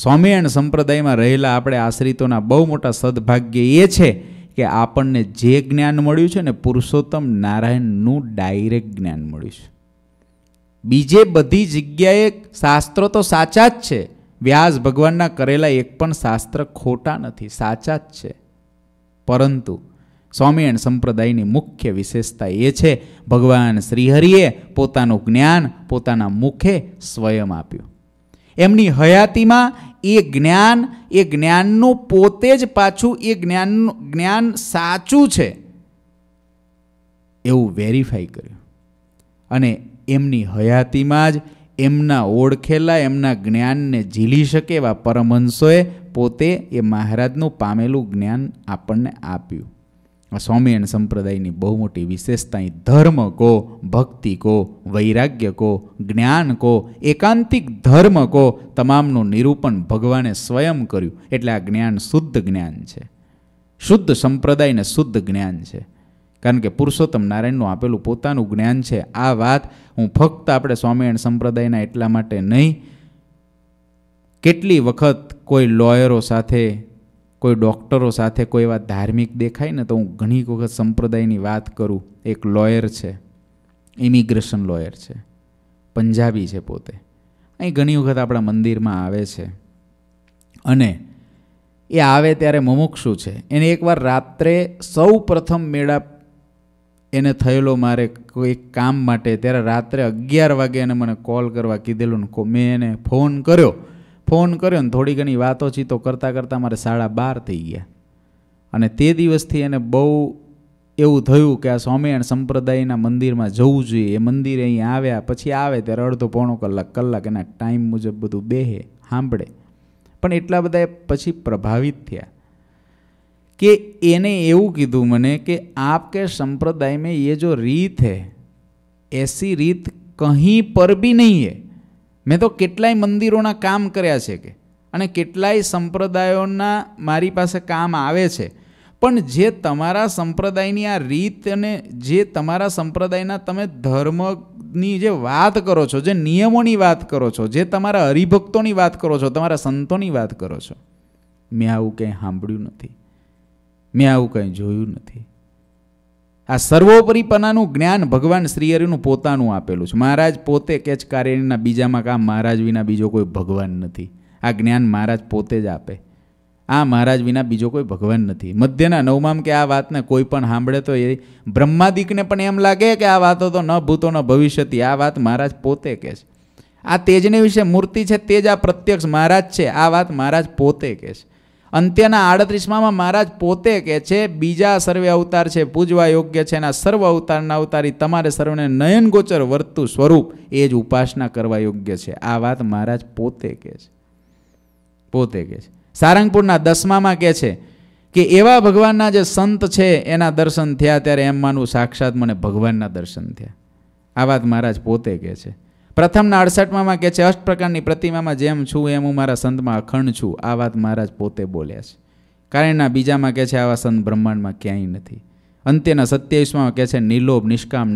સ્વામિયણ સંપ્રદાયમાં રહેલા આપણે આશ્રિતોના બહુ મોટા સદભાગ્ય એ છે કે આપણને જે જ્ઞાન મળ્યું છે ને પુરુષોત્તમ નારાયણનું ડાયરેક્ટ જ્ઞાન મળ્યું છે બીજે બધી જગ્યાએ શાસ્ત્રો તો સાચા જ છે વ્યાસ ભગવાનના કરેલા એક પણ શાસ્ત્ર ખોટા નથી સાચા જ છે પરંતુ સ્વામિયણ સંપ્રદાયની મુખ્ય વિશેષતા એ છે ભગવાન શ્રીહરિએ પોતાનું જ્ઞાન પોતાના મુખે સ્વયં આપ્યું એમની હયાતીમાં એ જ્ઞાન એ જ્ઞાનનું પોતે જ પાછું એ જ્ઞાનનું જ્ઞાન સાચું છે એવું વેરીફાઈ કર્યું અને એમની હયાતીમાં જ એમના ઓળખેલા એમના જ્ઞાનને ઝીલી શકે એવા પરમહંસોએ પોતે એ મહારાજનું પામેલું જ્ઞાન આપણને આપ્યું સ્વામિનારાયણ સંપ્રદાયની બહુ મોટી વિશેષતા ધર્મ કો ભક્તિ કો વૈરાગ્ય કો જ્ઞાન કો એકાંતિક ધર્મ કો તમામનું નિરૂપણ ભગવાને સ્વયં કર્યું એટલે આ જ્ઞાન શુદ્ધ જ્ઞાન છે શુદ્ધ સંપ્રદાયને શુદ્ધ જ્ઞાન છે કારણ કે પુરુષોત્તમ નારાયણનું આપેલું પોતાનું જ્ઞાન છે આ વાત હું ફક્ત આપણે સ્વામિનારાયણ સંપ્રદાયના એટલા માટે નહીં કેટલી વખત કોઈ લોયરો સાથે કોઈ ડૉક્ટરો સાથે કોઈ એવા ધાર્મિક દેખાય ને તો હું ઘણી વખત સંપ્રદાયની વાત કરું એક લોયર છે ઇમિગ્રેશન લોયર છે પંજાબી છે પોતે અહીં ઘણી વખત આપણા મંદિરમાં આવે છે અને એ આવે ત્યારે મમુક્ષુ છે એને એકવાર રાત્રે સૌ પ્રથમ મેળાપ એને થયેલો મારે કોઈ કામ માટે ત્યારે રાત્રે અગિયાર વાગે એને મને કોલ કરવા કીધેલું ને મેં એને ફોન કર્યો ફોન કર્યો ને થોડી ઘણી વાતો ચીતો કરતાં કરતાં મારે સાડા બાર થઈ ગયા અને તે દિવસથી એને બહુ એવું થયું કે આ સ્વામિનારાયણ સંપ્રદાયના મંદિરમાં જવું જોઈએ એ મંદિરે અહીં આવ્યા પછી આવે ત્યારે અડધો પોણો કલાક કલાક એના ટાઈમ મુજબ બધું બેહે સાંભળે પણ એટલા બધા પછી પ્રભાવિત થયા કે એને એવું કીધું મને કે આપ કે સંપ્રદાય મેં એ જો રીત હે એસી રીત કહી પર બી નહીં હે મેં તો કેટલાય મંદિરોના કામ કર્યા છે કે અને કેટલાય સંપ્રદાયોના મારી પાસે કામ આવે છે પણ જે તમારા સંપ્રદાયની આ રીત અને જે તમારા સંપ્રદાયના તમે ધર્મની જે વાત કરો છો જે નિયમોની વાત કરો છો જે તમારા હરિભક્તોની વાત કરો છો તમારા સંતોની વાત કરો છો મેં આવું કંઈ સાંભળ્યું નથી મેં આવું કંઈ જોયું નથી આ સર્વોપરીપણાનું જ્ઞાન ભગવાન શ્રીહરિનું પોતાનું આપેલું છે મહારાજ પોતે કેચ કેચકારીના બીજામાં કામ મહારાજ વિના બીજો કોઈ ભગવાન નથી આ જ્ઞાન મહારાજ પોતે જ આપે આ મહારાજ વિના બીજો કોઈ ભગવાન નથી મધ્યના નવમામ કે આ વાતને કોઈ પણ સાંભળે તો એ બ્રહ્માદિકને પણ એમ લાગે કે આ વાતો તો ન ભૂતો ન ભવિષ્યથી આ વાત મહારાજ પોતે કહે છે આ તેજને વિશે મૂર્તિ છે તેજ આ પ્રત્યક્ષ મહારાજ છે આ વાત મહારાજ પોતે કહે છે અંત્યના આડત્રીસમાં મહારાજ પોતે કહે છે બીજા સર્વે અવતાર છે પૂજવા યોગ્ય છે એના સર્વ અવતારના અવતારી તમારે સર્વને નયનગોચર વર્તું સ્વરૂપ એ જ ઉપાસના કરવા યોગ્ય છે આ વાત મહારાજ પોતે કહે છે પોતે કહે છે સારંગપુરના દસમામાં કહે છે કે એવા ભગવાનના જે સંત છે એના દર્શન થયા ત્યારે એમ માનવું સાક્ષાત મને ભગવાનના દર્શન થયા આ વાત મહારાજ પોતે કહે છે પ્રથમના અડસઠમાં કહે છે અષ્ટ પ્રકારની પ્રતિમામાં જેમ છું એમ હું મારા સંતમાં અખંડ છું આ વાત મહારાજ પોતે બોલ્યા છે કારણના બીજામાં કહે છે આવા સંત બ્રહ્માંડમાં ક્યાંય નથી અંત્યના સત્યાવીસમાં કહે છે નિર્લોભ નિષ્કામ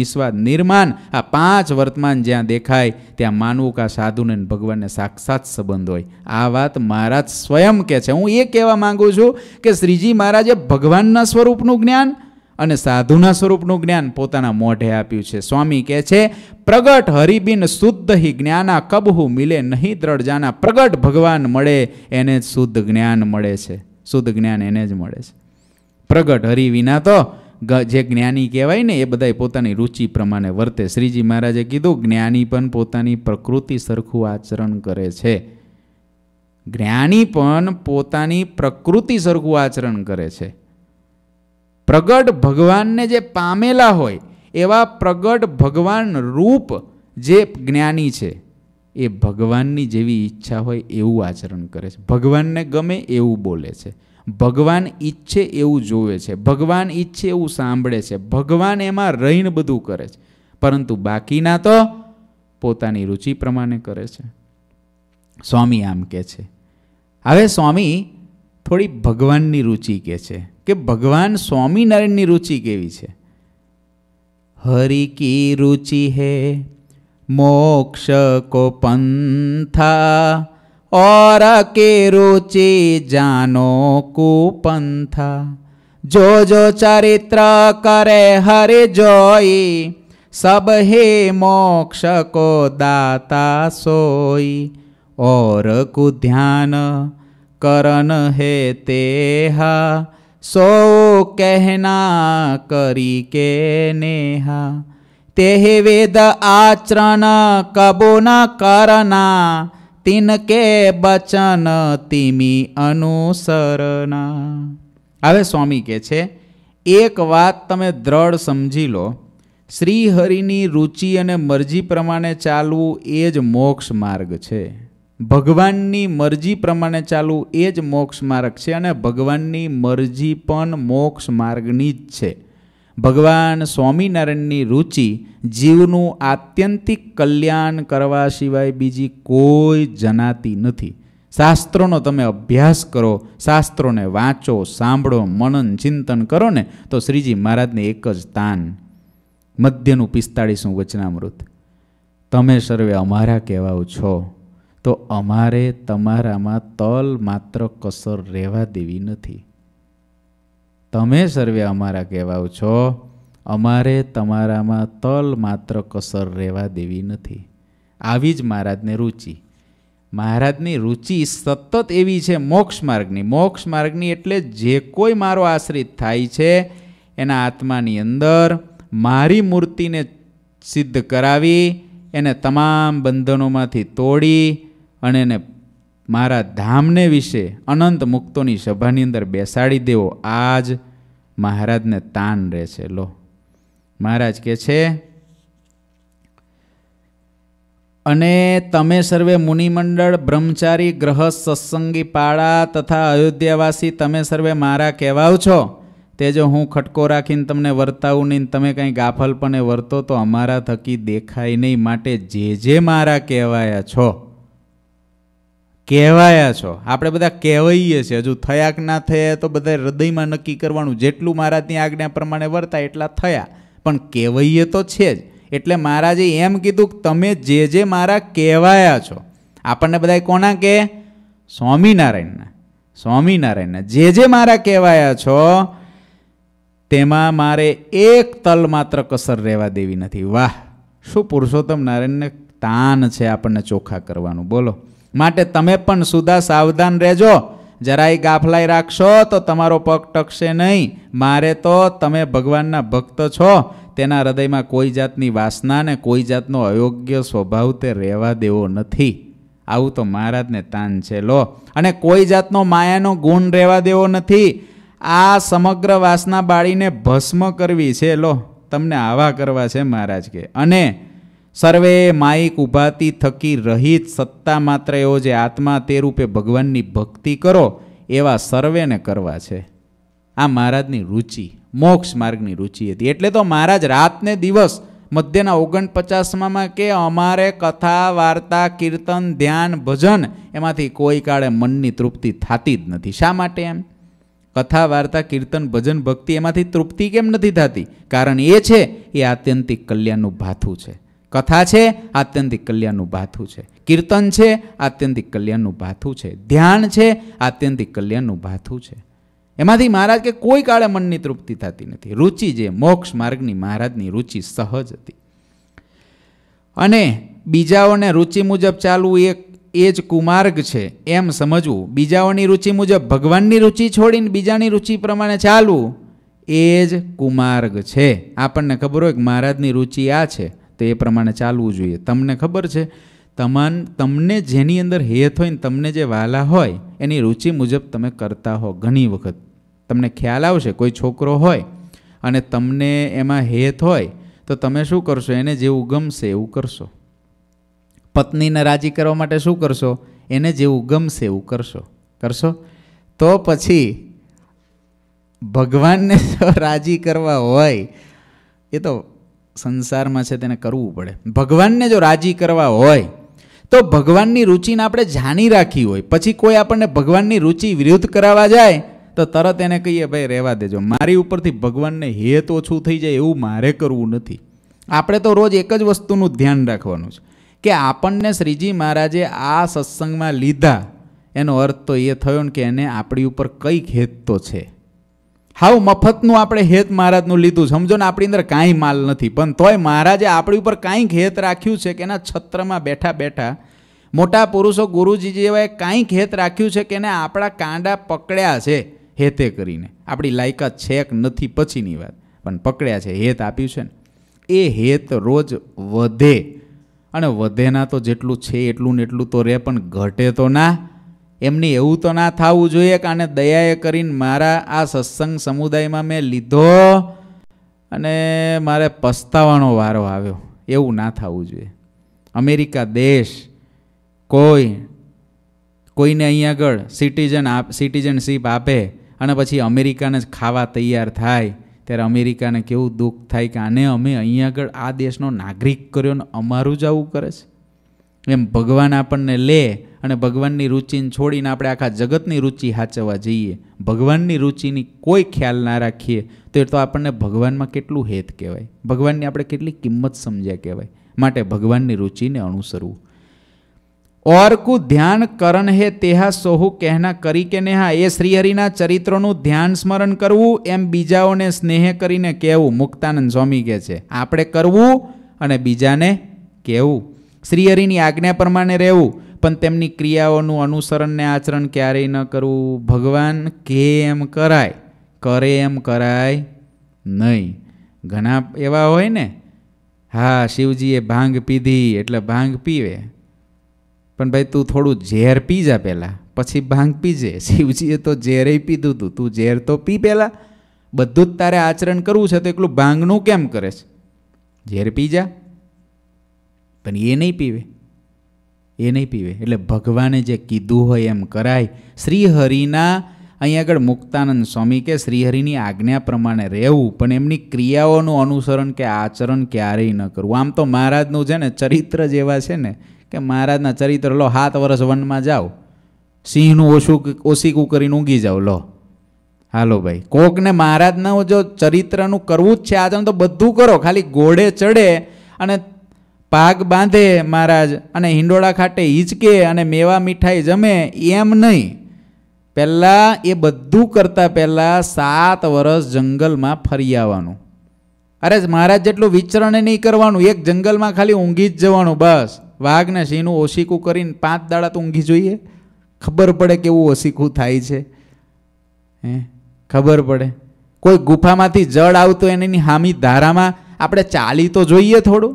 નિસ્વાદ નિર્માણ આ પાંચ વર્તમાન જ્યાં દેખાય ત્યાં માનવું કા સાધુને ભગવાનને સાક્ષાત સંબંધ હોય આ વાત મહારાજ સ્વયં કહે છે હું એ કહેવા માગું છું કે શ્રીજી મહારાજે ભગવાનના સ્વરૂપનું જ્ઞાન અને સાધુના સ્વરૂપનું જ્ઞાન પોતાના મોઢે આપ્યું છે સ્વામી કહે છે પ્રગટ હરિબિન શુદ્ધ હિ જ્ઞાના કબહુ મિલે નહીં દ્રઢજાના પ્રગટ ભગવાન મળે એને જ શુદ્ધ જ્ઞાન મળે છે શુદ્ધ જ્ઞાન એને જ મળે છે પ્રગટ હરિ વિના તો જે જ્ઞાની કહેવાય ને એ બધા પોતાની રુચિ પ્રમાણે વર્તે શ્રીજી મહારાજે કીધું જ્ઞાની પણ પોતાની પ્રકૃતિ સરખું આચરણ કરે છે જ્ઞાની પણ પોતાની પ્રકૃતિ સરખું આચરણ કરે છે પ્રગટ ભગવાનને જે પામેલા હોય એવા પ્રગટ ભગવાન રૂપ જે જ્ઞાની છે એ ભગવાનની જેવી ઈચ્છા હોય એવું આચરણ કરે છે ભગવાનને ગમે એવું બોલે છે ભગવાન ઈચ્છે એવું જોવે છે ભગવાન ઈચ્છે એવું સાંભળે છે ભગવાન એમાં રહીને બધું કરે છે પરંતુ બાકીના તો પોતાની રુચિ પ્રમાણે કરે છે સ્વામી આમ કહે છે હવે સ્વામી થોડી ભગવાનની રુચિ કે છે કે ભગવાન સ્વામિનારાયણની રુચિ કેવી છે હરિ કી રુચિ હે મોક્ષ કો પંથા और के रुचि जानो को पंथा જો जो चरित्र करे हरि जोई सब हे मोक्ष को दाता सोई और कु ध्यान કરન હે તેહા સૌ કહેના કરી કે નેહા તેહે વેદ આચરણ કબો ન કરના તિનકે બચન તિમી અનુસરના હવે સ્વામી કે છે એક વાત તમે દ્રઢ સમજી લો શ્રીહરિની રુચિ અને મરજી પ્રમાણે ચાલવું એ જ મોક્ષ માર્ગ છે ભગવાનની મરજી પ્રમાણે ચાલવું એ જ મોક્ષ માર્ગ છે અને ભગવાનની મરજી પણ મોક્ષ માર્ગની જ છે ભગવાન સ્વામિનારાયણની રુચિ જીવનું આત્યંતિક કલ્યાણ કરવા સિવાય બીજી કોઈ જનાતી નથી શાસ્ત્રોનો તમે અભ્યાસ કરો શાસ્ત્રોને વાંચો સાંભળો મનન ચિંતન કરો ને તો શ્રીજી મહારાજને એક જ તાન મધ્યનું પિસ્તાળીસું વચનામૃત તમે સર્વે અમારા કહેવાઓ છો તો અમારે તમારામાં તલ માત્ર કસર રહેવા દેવી નથી તમે સર્વે અમારા કહેવાઓ છો અમારે તમારામાં તલ માત્ર કસર રહેવા દેવી નથી આવી જ મહારાજને રુચિ મહારાજની રુચિ સતત એવી છે મોક્ષ માર્ગની મોક્ષ માર્ગની એટલે જે કોઈ મારો આશ્રિત થાય છે એના આત્માની અંદર મારી મૂર્તિને સિદ્ધ કરાવી એને તમામ બંધનોમાંથી તોડી અને એને મારા ધામને વિશે અનંત મુક્તોની સભાની અંદર બેસાડી દેવો આ જ મહારાજને તાન રહે છે લો મહારાજ કે છે અને તમે સર્વે મુનિમંડળ બ્રહ્મચારી ગ્રહ સત્સંગી પાળા તથા અયોધ્યાવાસી તમે સર્વે મારા કહેવાવ છો તે જો હું ખટકો રાખીને તમને વર્તાવું નહીં તમે કંઈ ગાફલપણે વર્તો તો અમારા થકી દેખાય નહીં માટે જે જે મારા કહેવાયા છો કહેવાયા છો આપણે બધા કહેવાઈએ છીએ હજુ થયા કે ના થયા તો બધા હૃદયમાં નક્કી કરવાનું જેટલું મારા ત્યાં આજ્ઞા પ્રમાણે વર્તા એટલા થયા પણ કહેવાઈએ તો છે જ એટલે મહારાજે એમ કીધું કે તમે જે જે મારા કહેવાયા છો આપણને બધા કોના કે સ્વામિનારાયણના સ્વામિનારાયણના જે જે મારા કહેવાયા છો તેમાં મારે એક તલ માત્ર કસર રહેવા દેવી નથી વાહ શું પુરુષોત્તમ નારાયણને તાન છે આપણને ચોખ્ખા કરવાનું બોલો માટે તમે પણ સુધા સાવધાન રહેજો જરાય ગાફલાઈ રાખશો તો તમારો પગ ટકશે નહીં મારે તો તમે ભગવાનના ભક્ત છો તેના હૃદયમાં કોઈ જાતની વાસના ને કોઈ જાતનો અયોગ્ય સ્વભાવ તે રહેવા દેવો નથી આવું તો મહારાજને તાન છે લો અને કોઈ જાતનો માયાનો ગુણ રહેવા દેવો નથી આ સમગ્ર વાસના બાળીને ભસ્મ કરવી છે લો તમને આવા કરવા છે મહારાજ કે અને સર્વે માઈક ઉભાતી થકી રહિત સત્તા માત્ર એવો જે આત્મા તે રૂપે ભગવાનની ભક્તિ કરો એવા સર્વેને કરવા છે આ મહારાજની રુચિ મોક્ષ માર્ગની રુચિ હતી એટલે તો મહારાજ રાતને દિવસ મધ્યના ઓગણપચાસમાં કે અમારે કથા વાર્તા કીર્તન ધ્યાન ભજન એમાંથી કોઈ કાળે મનની તૃપ્તિ થતી જ નથી શા માટે એમ કથા વાર્તા કીર્તન ભજન ભક્તિ એમાંથી તૃપ્તિ કેમ નથી થતી કારણ એ છે એ આત્યંતિક કલ્યાણનું ભાથું છે કથા છે આત્યંતિક કલ્યાણનું ભાથું છે કીર્તન છે આત્યંતિક કલ્યાણનું ભાથું છે ધ્યાન છે આત્યંતિક કલ્યાણનું ભાથું છે એમાંથી મહારાજ કે કોઈ કાળે મનની તૃપ્તિ થતી નથી રુચિ જે મોક્ષ માર્ગની મહારાજની રુચિ સહજ હતી અને બીજાઓને રુચિ મુજબ ચાલવું એક એ જ કુમાર્ગ છે એમ સમજવું બીજાઓની રુચિ મુજબ ભગવાનની રુચિ છોડીને બીજાની રુચિ પ્રમાણે ચાલવું એ જ કુમાર્ગ છે આપણને ખબર હોય કે મહારાજની રુચિ આ છે તો એ પ્રમાણે ચાલવું જોઈએ તમને ખબર છે તમાન તમને જેની અંદર હેત હોય ને તમને જે વાલા હોય એની રુચિ મુજબ તમે કરતા હો ઘણી વખત તમને ખ્યાલ આવશે કોઈ છોકરો હોય અને તમને એમાં હેત હોય તો તમે શું કરશો એને જેવું ગમશે એવું કરશો પત્નીને રાજી કરવા માટે શું કરશો એને જેવું ગમશે એવું કરશો કરશો તો પછી ભગવાનને રાજી કરવા હોય એ તો સંસારમાં છે તેને કરવું પડે ભગવાનને જો રાજી કરવા હોય તો ભગવાનની રુચિને આપણે જાણી રાખી હોય પછી કોઈ આપણને ભગવાનની રુચિ વિરુદ્ધ કરાવવા જાય તો તરત એને કહીએ ભાઈ રહેવા દેજો મારી ઉપરથી ભગવાનને હેત ઓછું થઈ જાય એવું મારે કરવું નથી આપણે તો રોજ એક જ વસ્તુનું ધ્યાન રાખવાનું છે કે આપણને શ્રીજી મહારાજે આ સત્સંગમાં લીધા એનો અર્થ તો એ થયો ને કે એને આપણી ઉપર કંઈક હેત તો છે હાવ મફતનું આપણે હેત મહારાજનું લીધું સમજો ને આપણી અંદર કાંઈ માલ નથી પણ તોય મહારાજે આપણી ઉપર કાંઈક હેત રાખ્યું છે કે એના છત્રમાં બેઠા બેઠા મોટા પુરુષો ગુરુજી જેવાએ કાંઈક હેત રાખ્યું છે કે એને આપણા કાંડા પકડ્યા છે હેતે કરીને આપણી લાયકાત છે કે નથી પછીની વાત પણ પકડ્યા છે હેત આપ્યું છે ને એ હેત રોજ વધે અને વધેના તો જેટલું છે એટલું ને એટલું તો રહે પણ ઘટે તો ના એમની એવું તો ના થવું જોઈએ કે આને દયાએ કરીને મારા આ સત્સંગ સમુદાયમાં મેં લીધો અને મારે પસ્તાવાનો વારો આવ્યો એવું ના થવું જોઈએ અમેરિકા દેશ કોઈ કોઈને અહીં આગળ સિટીઝન આપ સિટીઝનશીપ આપે અને પછી અમેરિકાને જ ખાવા તૈયાર થાય ત્યારે અમેરિકાને કેવું દુઃખ થાય કે આને અમે અહીં આગળ આ દેશનો નાગરિક કર્યો ને અમારું જ આવું કરે છે એમ ભગવાન આપણને લે અને ભગવાનની રુચિને છોડીને આપણે આખા જગતની રુચિ સાચવવા જઈએ ભગવાનની રુચિની કોઈ ખ્યાલ ના રાખીએ તો એ તો આપણને ભગવાનમાં કેટલું હેત કહેવાય ભગવાનની આપણે કેટલી કિંમત સમજ્યા કહેવાય માટે ભગવાનની રુચિને અનુસરવું ઓર ધ્યાન કરન હે તેહા સોહુ કહેના કરી કે નેહા એ શ્રીહરિના ચરિત્રોનું ધ્યાન સ્મરણ કરવું એમ બીજાઓને સ્નેહ કરીને કહેવું મુક્તાનંદ સ્વામી કહે છે આપણે કરવું અને બીજાને કહેવું શ્રીહરિની આજ્ઞા પ્રમાણે રહેવું પણ તેમની ક્રિયાઓનું અનુસરણ ને આચરણ ક્યારેય ન કરવું ભગવાન કે એમ કરાય કરે એમ કરાય નહીં ઘણા એવા હોય ને હા શિવજીએ ભાંગ પીધી એટલે ભાંગ પીવે પણ ભાઈ તું થોડું ઝેર પી જા પહેલાં પછી ભાંગ પીજે શિવજીએ તો ઝેરે પીધું હતું તું ઝેર તો પી પહેલાં બધું જ તારે આચરણ કરવું છે તો એટલું ભાંગનું કેમ કરે છે ઝેર પી જા પણ એ નહીં પીવે એ નહીં પીવે એટલે ભગવાને જે કીધું હોય એમ કરાય શ્રીહરિના અહીં આગળ મુક્તાનંદ સ્વામી કે શ્રીહરિની આજ્ઞા પ્રમાણે રહેવું પણ એમની ક્રિયાઓનું અનુસરણ કે આચરણ ક્યારેય ન કરવું આમ તો મહારાજનું છે ને ચરિત્ર જેવા છે ને કે મહારાજના ચરિત્ર લો સાત વર્ષ વનમાં જાઓ સિંહનું ઓછું ઓસીકું કરીને ઊંઘી જાઓ લો હાલો ભાઈ કોકને મહારાજનું જો ચરિત્રનું કરવું જ છે આચરણ તો બધું કરો ખાલી ઘોડે ચડે અને પાગ બાંધે મહારાજ અને હિંડોળા ખાટે હિંચકે અને મેવા મીઠાઈ જમે એમ નહીં પહેલાં એ બધું કરતાં પહેલાં સાત વર્ષ જંગલમાં ફરી આવવાનું અરે મહારાજ જેટલું વિચરણ નહીં કરવાનું એક જંગલમાં ખાલી ઊંઘી જ જવાનું બસ વાઘને સિંહનું ઓશીકું કરીને પાંચ દાડા તો ઊંઘી જોઈએ ખબર પડે કેવું ઓશીકું થાય છે હે ખબર પડે કોઈ ગુફામાંથી જળ આવતો એની હામી ધારામાં આપણે ચાલી તો જોઈએ થોડું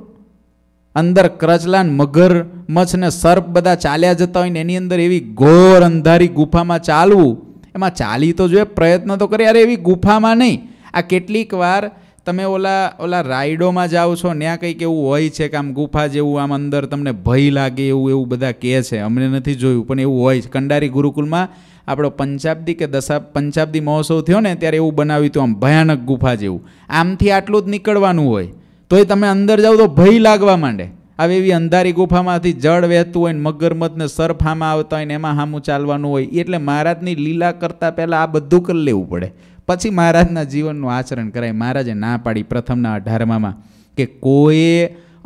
અંદર કરચલાન મગર મચ્છ ને સર્પ બધા ચાલ્યા જતા હોય ને એની અંદર એવી ઘોર અંધારી ગુફામાં ચાલવું એમાં ચાલી તો જોઈએ પ્રયત્ન તો કરે અરે એવી ગુફામાં નહીં આ કેટલીક વાર તમે ઓલા ઓલા રાઈડોમાં જાઓ છો ત્યાં કંઈક એવું હોય છે કે આમ ગુફા જેવું આમ અંદર તમને ભય લાગે એવું એવું બધા કહે છે અમને નથી જોયું પણ એવું હોય છે કંડારી ગુરુકુલમાં આપણો પંચાબ્દી કે દશા પંચાબ્દી મહોત્સવ થયો ને ત્યારે એવું બનાવ્યું હતું આમ ભયાનક ગુફા જેવું આમથી આટલું જ નીકળવાનું હોય તો એ તમે અંદર જાઓ તો ભય લાગવા માંડે આવી એવી અંધારી ગુફામાંથી જળ વહેતું હોય ને મગરમથને સરફામાં આવતા હોય ને એમાં હામું ચાલવાનું હોય એટલે મહારાજની લીલા કરતાં પહેલાં આ બધું કરી લેવું પડે પછી મહારાજના જીવનનું આચરણ કરાય મહારાજે ના પાડી પ્રથમના અઢારમામાં કે કોઈએ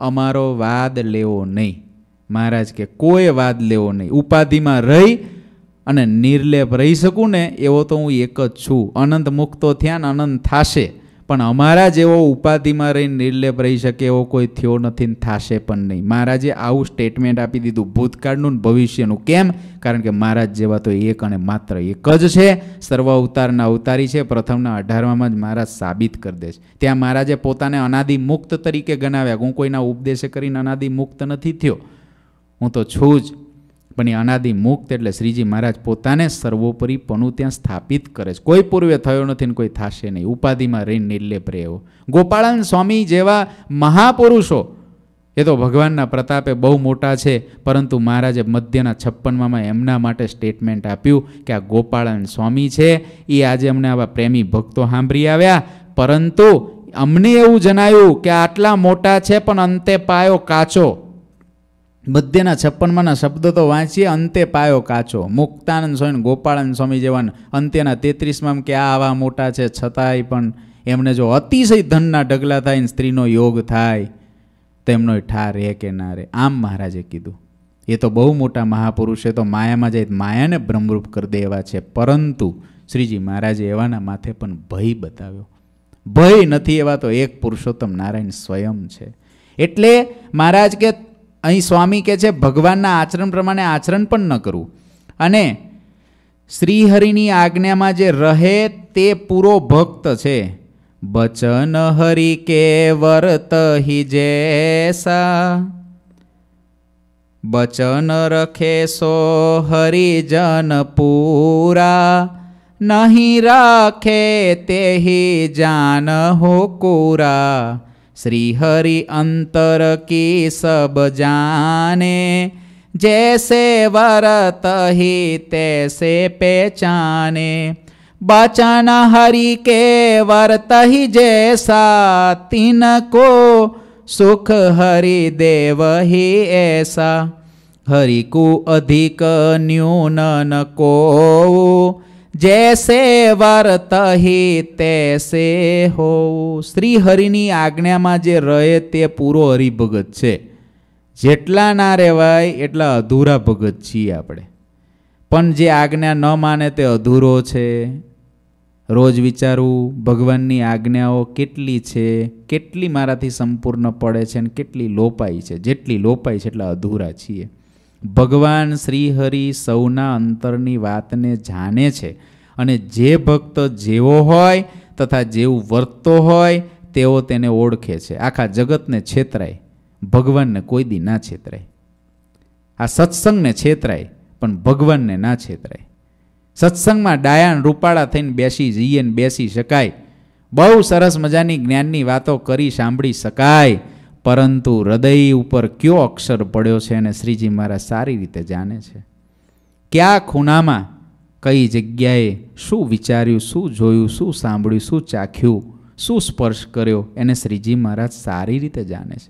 અમારો વાદ લેવો નહીં મહારાજ કે કોઈ વાદ લેવો નહીં ઉપાધિમાં રહી અને નિર્લેપ રહી શકું ને એવો તો હું એક જ છું અનંત મુક્તો થયા ને અનંત થશે પણ અમારા જેવો ઉપાધિમાં રહીને નિર્લેપ રહી શકે એવો કોઈ થયો નથી ને થશે પણ નહીં મહારાજે આવું સ્ટેટમેન્ટ આપી દીધું ભૂતકાળનું ભવિષ્યનું કેમ કારણ કે મહારાજ જેવા તો એક અને માત્ર એક જ છે સર્વ અવતારના અવતારી છે પ્રથમના અઢારમાં જ મહારાજ સાબિત કરી દે છે ત્યાં મહારાજે પોતાને અનાદિ મુક્ત તરીકે ગણાવ્યા હું કોઈના ઉપદેશે કરીને અનાદિ મુક્ત નથી થયો હું તો છું જ પણ એ અનાદિ મુક્ત એટલે શ્રીજી મહારાજ પોતાને સર્વોપરી પણું ત્યાં સ્થાપિત કરે છે કોઈ પૂર્વે થયો નથી ને કોઈ થશે નહીં ઉપાધિમાં રહીને નિર્લેપ રહેવો ગોપાળાન સ્વામી જેવા મહાપુરુષો એ તો ભગવાનના પ્રતાપે બહુ મોટા છે પરંતુ મહારાજે મધ્યના છપ્પનમાં એમના માટે સ્ટેટમેન્ટ આપ્યું કે આ ગોપાળન સ્વામી છે એ આજે અમને આવા પ્રેમી ભક્તો સાંભળી આવ્યા પરંતુ અમને એવું જણાયું કે આટલા મોટા છે પણ અંતે પાયો કાચો મધ્યના છપ્પનમાંના શબ્દો તો વાંચીએ અંતે પાયો કાચો મુક્તાનંદ સ્વામી ગોપાળાનંદ સ્વામી જેવા અંતેના તેત્રીસમાં કે આ આવા મોટા છે છતાંય પણ એમને જો અતિશય ધનના ઢગલા થાય ને સ્ત્રીનો યોગ થાય તેમનો ઠાર રે કે ના રે આમ મહારાજે કીધું એ તો બહુ મોટા મહાપુરુષે તો માયામાં જાય માયાને બ્રહ્મરૂપ કરી દે એવા છે પરંતુ શ્રીજી મહારાજે એવાના માથે પણ ભય બતાવ્યો ભય નથી એવા તો એક પુરુષોત્તમ નારાયણ સ્વયં છે એટલે મહારાજ કે અહીં સ્વામી કહે છે ભગવાનના આચરણ પ્રમાણે આચરણ પણ ન કરવું અને શ્રીહરિની આજ્ઞામાં જે રહે તે પૂરો ભક્ત છે બચન હરિ કે વર્ત હિ બચન રખે સો હરિજન પૂરા નહીં રાખે તેહી જાન હો કુરા શ્રી હરિ અંતર કી સબ જાને જૈસે વરત ही तैसे पहचाने बचन हरि के वरत ही जैसा तिनको सुख हरि देव ही ऐसा हरि को अधिक न्यून को જૈસે વર્ત હે તૈસે હો શ્રી હરિની આજ્ઞામાં જે રહે તે પૂરો હરિભગત છે જેટલા ના રહેવાય એટલા અધૂરા ભગત છીએ આપણે પણ જે આજ્ઞા ન માને તે અધૂરો છે રોજ વિચારવું ભગવાનની આજ્ઞાઓ કેટલી છે કેટલી મારાથી સંપૂર્ણ પડે છે અને કેટલી લોપાઈ છે જેટલી લોપાઈ છે એટલા અધૂરા છીએ ભગવાન શ્રીહરિ સૌના અંતરની વાતને જાણે છે અને જે ભક્ત જેવો હોય તથા જેવું વર્તતો હોય તેઓ તેને ઓળખે છે આખા જગતને છેતરાય ભગવાનને કોઈ દી ના છેતરાય આ સત્સંગને છેતરાય પણ ભગવાનને ના છેતરાય સત્સંગમાં ડાયાન રૂપાળા થઈને બેસી જઈએ ને બેસી શકાય બહુ સરસ મજાની જ્ઞાનની વાતો કરી સાંભળી શકાય પરંતુ હૃદય ઉપર કયો અક્ષર પડ્યો છે એને શ્રીજી મહારાજ સારી રીતે જાણે છે કયા ખૂણામાં કઈ જગ્યાએ શું વિચાર્યું શું જોયું શું સાંભળ્યું શું ચાખ્યું શું સ્પર્શ કર્યો એને શ્રીજી મહારાજ સારી રીતે જાણે છે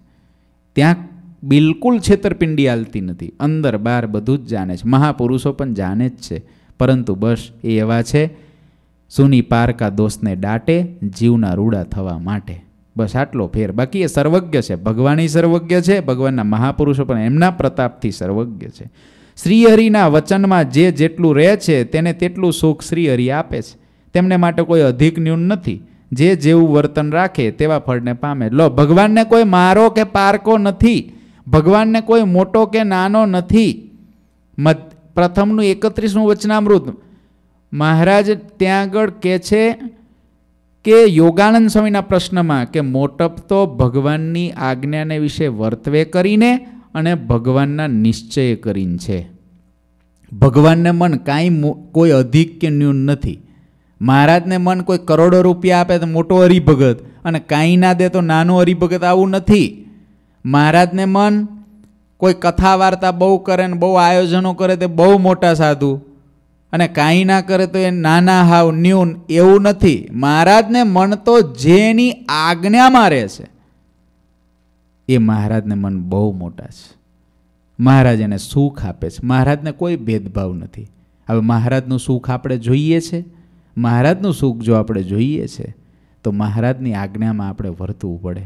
ત્યાં બિલકુલ છેતરપિંડી આવતી નથી અંદર બહાર બધું જ જાણે છે મહાપુરુષો પણ જાણે જ છે પરંતુ બસ એ એવા છે સુની પારકા દોસ્તને દાટે જીવના રૂડા થવા માટે બસ આટલો ફેર બાકી એ સર્વજ્ઞ છે ભગવાનય સર્વજ્ઞ છે ભગવાનના મહાપુરુષો પણ એમના પ્રતાપથી સર્વજ્ઞ છે શ્રીહરિના વચનમાં જે જેટલું રહે છે તેને તેટલું સુખ શ્રીહરિ આપે છે તેમને માટે કોઈ અધિક ન્યૂન નથી જે જેવું વર્તન રાખે તેવા ફળને પામે લો ભગવાનને કોઈ મારો કે પારકો નથી ભગવાનને કોઈ મોટો કે નાનો નથી મત પ્રથમનું એકત્રીસમું વચનામૃત મહારાજ ત્યાં આગળ કહે છે કે યોગાનંદ સ્વામીના પ્રશ્નમાં કે મોટપ તો ભગવાનની આજ્ઞાને વિશે વર્તવે કરીને અને ભગવાનના નિશ્ચય કરીને છે ભગવાનને મન કાંઈ કોઈ અધિક કે ન્યૂન નથી મહારાજને મન કોઈ કરોડો રૂપિયા આપે તો મોટો હરિભગત અને કાંઈ ના દે તો નાનો હરિભગત આવું નથી મહારાજને મન કોઈ કથા વાર્તા બહુ કરે ને બહુ આયોજનો કરે તે બહુ મોટા સાધુ અને કાંઈ ના કરે તો એ નાના હાવ ન્યૂન એવું નથી મહારાજને મન તો જેની આજ્ઞા મારે છે એ મહારાજને મન બહુ મોટા છે મહારાજ એને સુખ આપે છે મહારાજને કોઈ ભેદભાવ નથી હવે મહારાજનું સુખ આપણે જોઈએ છે મહારાજનું સુખ જો આપણે જોઈએ છે તો મહારાજની આજ્ઞામાં આપણે વર્તવું પડે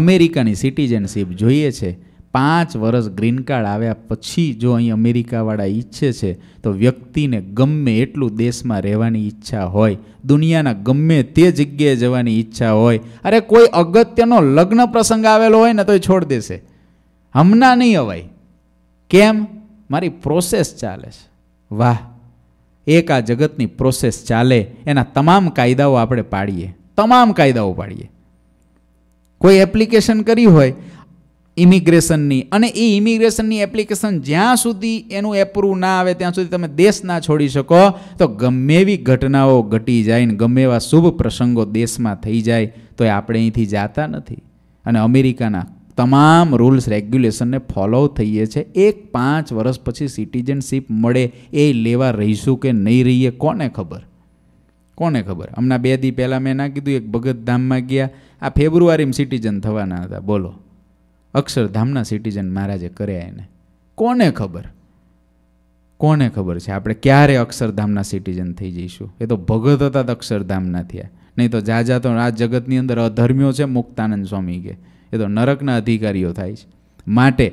અમેરિકાની સિટીઝનશીપ જોઈએ છે પાંચ વર્ષ ગ્રીન કાર્ડ આવ્યા પછી જો અહીં અમેરિકાવાળા ઈચ્છે છે તો વ્યક્તિને ગમે એટલું દેશમાં રહેવાની ઈચ્છા હોય દુનિયાના ગમે તે જગ્યાએ જવાની ઈચ્છા હોય અરે કોઈ અગત્યનો લગ્ન પ્રસંગ આવેલો હોય ને તો એ છોડ દેશે હમણાં નહીં અવાય કેમ મારી પ્રોસેસ ચાલે છે વાહ એક આ જગતની પ્રોસેસ ચાલે એના તમામ કાયદાઓ આપણે પાડીએ તમામ કાયદાઓ પાડીએ કોઈ એપ્લિકેશન કરી હોય ઇમિગ્રેશનની અને એ ઇમિગ્રેશનની એપ્લિકેશન જ્યાં સુધી એનું એપ્રુવ ના આવે ત્યાં સુધી તમે દેશ ના છોડી શકો તો ગમે એવી ઘટનાઓ ઘટી જાય ને ગમે એવા શુભ પ્રસંગો દેશમાં થઈ જાય તો એ આપણે અહીંથી જાતા નથી અને અમેરિકાના તમામ રૂલ્સ રેગ્યુલેશનને ફોલો થઈએ છીએ એક પાંચ વર્ષ પછી સિટીઝનશીપ મળે એ લેવા રહીશું કે નહીં રહીએ કોને ખબર કોને ખબર હમણાં બે દી પહેલાં મેં ના કીધું એક ભગતધામમાં ગયા આ ફેબ્રુઆરીમાં સિટીઝન થવાના હતા બોલો અક્ષરધામના સિટીઝન મહારાજે કર્યા એને કોને ખબર કોને ખબર છે આપણે ક્યારે અક્ષરધામના સિટીઝન થઈ જઈશું એ તો ભગત હતા જ અક્ષરધામના થયા નહીં તો જાજા તો આ જગતની અંદર અધર્મીઓ છે મુક્તાનંદ સ્વામી કે એ તો નરકના અધિકારીઓ થાય છે માટે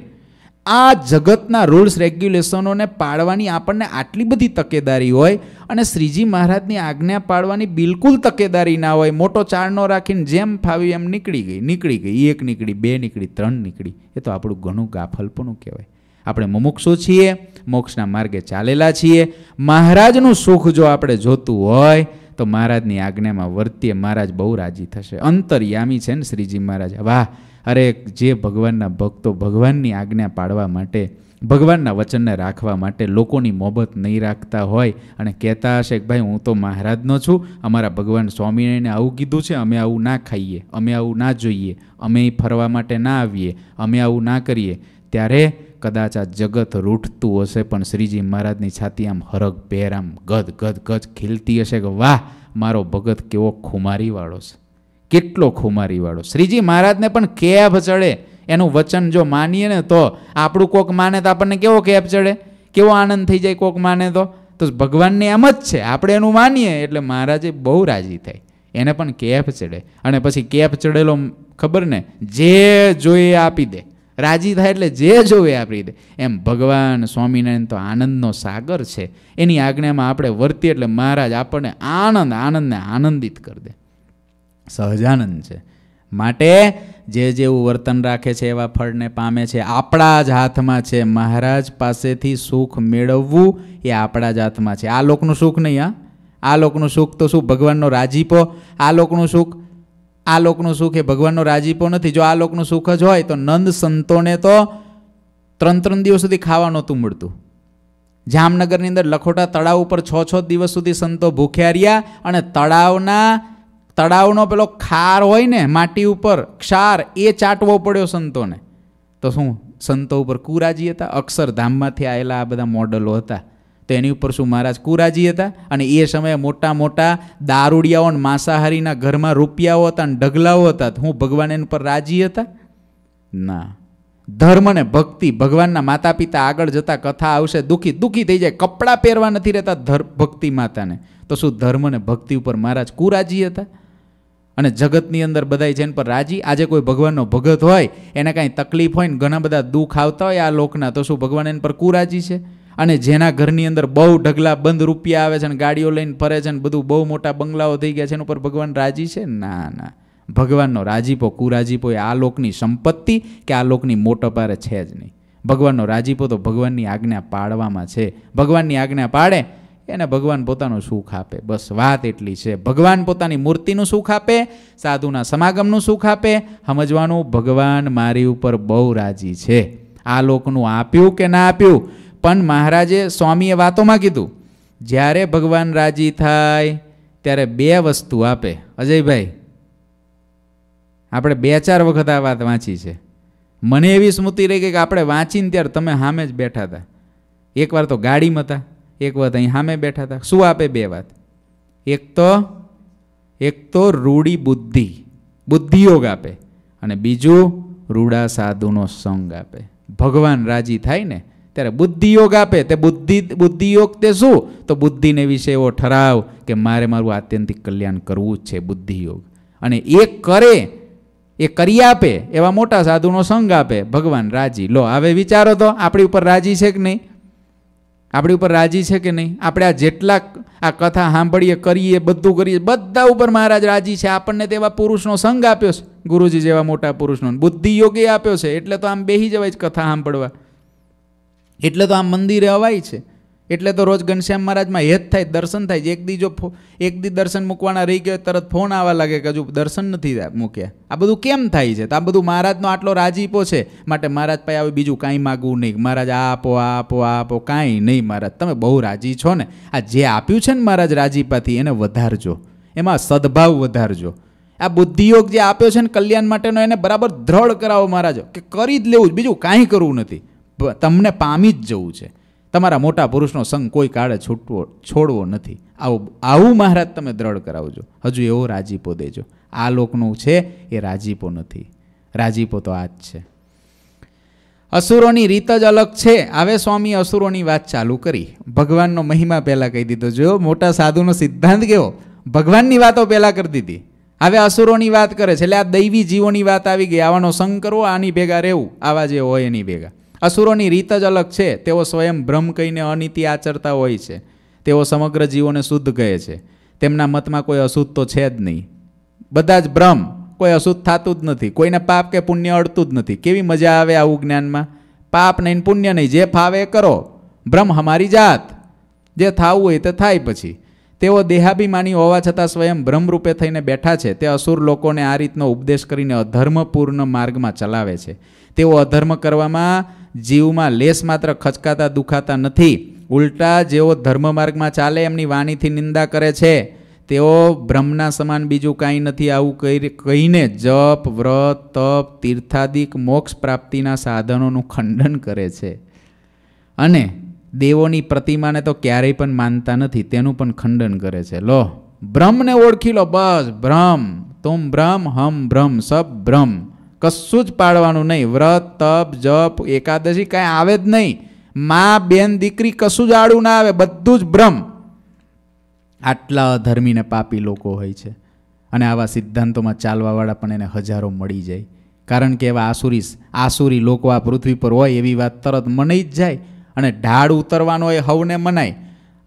આ જગતના રૂલ્સ રેગ્યુલેશનોને પાળવાની આપણને આટલી બધી તકેદારી હોય અને શ્રીજી મહારાજની આજ્ઞા પાળવાની બિલકુલ તકેદારી ના હોય મોટો ચારનો રાખીને જેમ ફાવી એમ નીકળી ગઈ નીકળી ગઈ એક નીકળી બે નીકળી ત્રણ નીકળી એ તો આપણું ઘણું ગાફલપણું કહેવાય આપણે મુમુક્ષુ છીએ મોક્ષના માર્ગે ચાલેલા છીએ મહારાજનું સુખ જો આપણે જોતું હોય તો મહારાજની આજ્ઞામાં વર્તીએ મહારાજ બહુ રાજી થશે અંતરયામી છે ને શ્રીજી મહારાજ વાહ અરે જે ભગવાનના ભક્તો ભગવાનની આજ્ઞા પાડવા માટે ભગવાનના વચનને રાખવા માટે લોકોની મોબત નહીં રાખતા હોય અને કહેતા હશે કે ભાઈ હું તો મહારાજનો છું અમારા ભગવાન સ્વામિનારાયણે આવું કીધું છે અમે આવું ના ખાઈએ અમે આવું ના જોઈએ અમે ફરવા માટે ના આવીએ અમે આવું ના કરીએ ત્યારે કદાચ આ જગત રૂઠતું હશે પણ શ્રીજી મહારાજની છાતી આમ હરગ ભેર આમ ગદ ગદ ગદ ખીલતી હશે કે વાહ મારો ભગત કેવો ખુમારીવાળો છે કેટલો ખુમારીવાળો શ્રીજી મહારાજને પણ કેફ ચડે એનું વચન જો માનીએ ને તો આપણું કોક માને તો આપણને કેવો કેફ ચડે કેવો આનંદ થઈ જાય કોક માને તો તો ભગવાનને એમ જ છે આપણે એનું માનીએ એટલે મહારાજે બહુ રાજી થાય એને પણ કેફ ચડે અને પછી કેફ ચડેલો ખબર ને જે જોઈએ આપી દે રાજી થાય એટલે જે જોવે આપી દે એમ ભગવાન સ્વામિનારાયણ તો આનંદનો સાગર છે એની આજ્ઞામાં આપણે વર્તીએ એટલે મહારાજ આપણને આનંદ આનંદને આનંદિત કરી દે સહજાનંદ છે માટે જે જેવું વર્તન રાખે છે એવા ફળને પામે છે આપણા જ હાથમાં છે મહારાજ પાસેથી સુખ મેળવવું એ આપણા જ હાથમાં છે આ લોકનું સુખ નહીં હા આ લોકનું સુખ તો શું ભગવાનનો રાજીપો આ લોકનું સુખ આ લોકનું સુખ એ ભગવાનનો રાજીપો નથી જો આ લોકનું સુખ જ હોય તો નંદ સંતોને તો ત્રણ ત્રણ દિવસ સુધી ખાવા નહોતું મળતું જામનગરની અંદર લખોટા તળાવ ઉપર છ છ દિવસ સુધી સંતો ભૂખ્યા રહ્યા અને તળાવના તળાવનો પેલો ખાર હોય ને માટી ઉપર ક્ષાર એ ચાટવો પડ્યો સંતોને તો શું સંતો ઉપર કુરાજી હતા અક્ષરધામમાંથી આવેલા આ બધા મોડલો હતા તો એની ઉપર શું મહારાજ કુરાજી હતા અને એ સમયે મોટા મોટા દારૂડિયાઓ અને માંસાહારીના ઘરમાં રૂપિયાઓ હતા અને ઢગલાઓ હતા હું ભગવાન એની પર રાજી હતા ના ધર્મ ને ભક્તિ ભગવાનના માતા પિતા આગળ જતા કથા આવશે દુઃખી દુઃખી થઈ જાય કપડાં પહેરવા નથી રહેતા ધર ભક્તિ માતાને તો શું ધર્મ ને ભક્તિ ઉપર મહારાજ કુરાજી હતા અને જગતની અંદર બધાય જેન પર રાજી આજે કોઈ ભગવાનનો ભગત હોય એને કાંઈ તકલીફ હોય ને ઘણા બધા દુઃખ આવતા હોય આ લોકના તો શું ભગવાન એના પર કુરાજી છે અને જેના ઘરની અંદર બહુ ઢગલા બંધ રૂપિયા આવે છે અને ગાડીઓ લઈને ફરે છે ને બધું બહુ મોટા બંગલાઓ થઈ ગયા છે એના ઉપર ભગવાન રાજી છે ના ના ભગવાનનો રાજીપો કુરાજીપો એ આ લોકની સંપત્તિ કે આ લોકની મોટો પારે છે જ નહીં ભગવાનનો રાજીપો તો ભગવાનની આજ્ઞા પાડવામાં છે ભગવાનની આજ્ઞા પાડે એને ભગવાન પોતાનું સુખ આપે બસ વાત એટલી છે ભગવાન પોતાની મૂર્તિનું સુખ આપે સાધુના સમાગમનું સુખ આપે સમજવાનું ભગવાન મારી ઉપર બહુ રાજી છે આ લોકનું આપ્યું કે ના આપ્યું પણ મહારાજે સ્વામીએ વાતોમાં કીધું જ્યારે ભગવાન રાજી થાય ત્યારે બે વસ્તુ આપે અજયભાઈ આપણે બે ચાર વખત આ વાત વાંચી છે મને એવી સ્મૃતિ રહી કે આપણે વાંચીને ત્યારે તમે સામે જ બેઠા હતા એકવાર તો ગાડીમાં હતા એક વાત અહીં સામે બેઠા હતા શું આપે બે વાત એક તો એક તો રૂડી બુદ્ધિ બુદ્ધિયોગ આપે અને બીજું રૂડા સાધુનો સંગ આપે ભગવાન રાજી થાય ને ત્યારે બુદ્ધિયોગ આપે તે બુદ્ધિ બુદ્ધિયોગ તે શું તો બુદ્ધિને વિશે એવો ઠરાવ કે મારે મારું આત્યંતિક કલ્યાણ કરવું જ છે બુદ્ધિયોગ અને એ કરે એ કરી આપે એવા મોટા સાધુનો સંગ આપે ભગવાન રાજી લો હવે વિચારો તો આપણી ઉપર રાજી છે કે નહીં આપણી ઉપર રાજી છે કે નહીં આપણે આ જેટલા આ કથા સાંભળીએ કરીએ બધું કરીએ બધા ઉપર મહારાજ રાજી છે આપણને તેવા પુરુષનો સંઘ આપ્યો છે ગુરુજી જેવા મોટા પુરુષનો બુદ્ધિ યોગે આપ્યો છે એટલે તો આમ બેહી જવાય જ કથા સાંભળવા એટલે તો આમ મંદિરે અવાય છે એટલે તો રોજ ઘનશ્યામ મહારાજમાં હેત થાય દર્શન થાય છે એક દી જો એક દી દર્શન મૂકવાના રહી ગયો તરત ફોન આવવા લાગે કે હજુ દર્શન નથી મૂક્યા આ બધું કેમ થાય છે તો આ બધું મહારાજનો આટલો રાજીપો છે માટે મહારાજ પાસે આવે બીજું કાંઈ માગવું નહીં મહારાજ આ આપો આ આપો આ આપો કાંઈ નહીં મહારાજ તમે બહુ રાજી છો ને આ જે આપ્યું છે ને મહારાજ રાજીપાથી એને વધારજો એમાં સદભાવ વધારજો આ બુદ્ધિયોગ જે આપ્યો છે ને કલ્યાણ માટેનો એને બરાબર દ્રઢ કરાવો મહારાજ કે કરી જ લેવું જ બીજું કાંઈ કરવું નથી તમને પામી જ જવું છે તમારા મોટા પુરુષનો સંગ કોઈ કાળે છૂટવો છોડવો નથી આવું આવું મહારાજ તમે દ્રઢ કરાવજો હજુ એવો રાજીપો દેજો આ લોકનું છે એ રાજીપો નથી રાજીપો તો આ જ છે અસુરોની રીત જ અલગ છે આવે સ્વામી અસુરોની વાત ચાલુ કરી ભગવાનનો મહિમા પહેલાં કહી દીધો જોયો મોટા સાધુનો સિદ્ધાંત કેવો ભગવાનની વાતો પહેલાં કરી દીધી હવે અસુરોની વાત કરે છે એટલે આ દૈવી જીવોની વાત આવી ગઈ આવાનો સંગ કરવો આની ભેગા રહેવું આવા જે હોય એની ભેગા અસુરોની રીત જ અલગ છે તેઓ સ્વયં ભ્રમ કહીને અનિતિ આચરતા હોય છે તેઓ સમગ્ર જીવોને શુદ્ધ કહે છે તેમના મતમાં કોઈ અશુદ્ધ તો છે જ નહીં બધા જ ભ્રમ કોઈ અશુદ્ધ થતું જ નથી કોઈને પાપ કે પુણ્ય અડતું જ નથી કેવી મજા આવે આવું જ્ઞાનમાં પાપ નહીં પુણ્ય નહીં જે ફાવે કરો ભ્રમ હમારી જાત જે થવું હોય તે થાય પછી તેઓ દેહાભિમાની હોવા છતાં સ્વયં ભ્રમરૂપે થઈને બેઠા છે તે અસુર લોકોને આ રીતનો ઉપદેશ કરીને અધર્મપૂર્ણ માર્ગમાં ચલાવે છે તેઓ અધર્મ કરવામાં જીવમાં લેસ માત્ર ખચકાતા દુખાતા નથી ઉલટા જેઓ ધર્મ માર્ગમાં ચાલે એમની વાણીથી નિંદા કરે છે તેઓ બ્રહ્મના સમાન બીજું કાંઈ નથી આવું કહી કહીને જપ વ્રત તપ તીર્થાદિક મોક્ષ પ્રાપ્તિના સાધનોનું ખંડન કરે છે અને દેવોની પ્રતિમાને તો ક્યારેય પણ માનતા નથી તેનું પણ ખંડન કરે છે લો બ્રહ્મને ઓળખી લો બસ બ્રહ્મ તુમ બ્રહ્મ હમ બ્રહ્મ સબ બ્રહ્મ કશું જ પાડવાનું નહીં વ્રત તપ જપ એકાદશી કાંઈ આવે જ નહીં મા બેન દીકરી કશું જ આડું ના આવે બધું જ ભ્રમ આટલા ધર્મીને પાપી લોકો હોય છે અને આવા સિદ્ધાંતોમાં ચાલવાવાળા પણ એને હજારો મળી જાય કારણ કે એવા આસુરી આસુરી લોકો આ પૃથ્વી પર હોય એવી વાત તરત મનાઈ જ જાય અને ઢાળ ઉતરવાનો એ હવને મનાય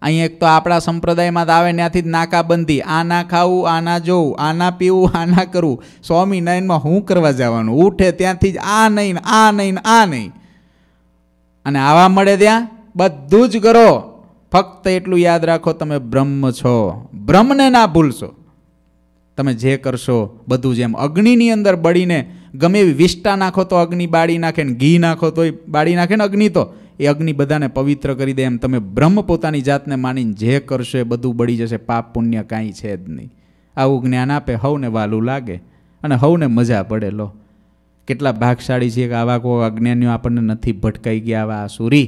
અહીં એક તો આપણા સંપ્રદાયમાં આવે ત્યાંથી જ નાકાબંધી આ ના ખાવું આ ના જોવું આ ના પીવું આ ના કરવું સ્વામિનારાયણમાં હું કરવા જવાનું ઉઠે ત્યાંથી જ આ નહીં આ નહીં આ નહીં અને આવા મળે ત્યાં બધું જ કરો ફક્ત એટલું યાદ રાખો તમે બ્રહ્મ છો બ્રહ્મને ના ભૂલશો તમે જે કરશો બધું જેમ અગ્નિની અંદર બળીને ગમે એવી વિષ્ટા નાખો તો અગ્નિ બાળી નાખે ને ઘી નાખો તોય બાળી નાખે ને અગ્નિ તો એ અગ્નિ બધાને પવિત્ર કરી દે એમ તમે બ્રહ્મ પોતાની જાતને માનીને જે કરશે બધું બળી જશે પાપ પુણ્ય કાંઈ છે જ નહીં આવું જ્ઞાન આપે હવને વાલું લાગે અને હવને મજા પડે લો કેટલા ભાગશાળી છે કે આવા કોઈ અજ્ઞાનીઓ આપણને નથી ભટકાઈ ગયા આવા સુરી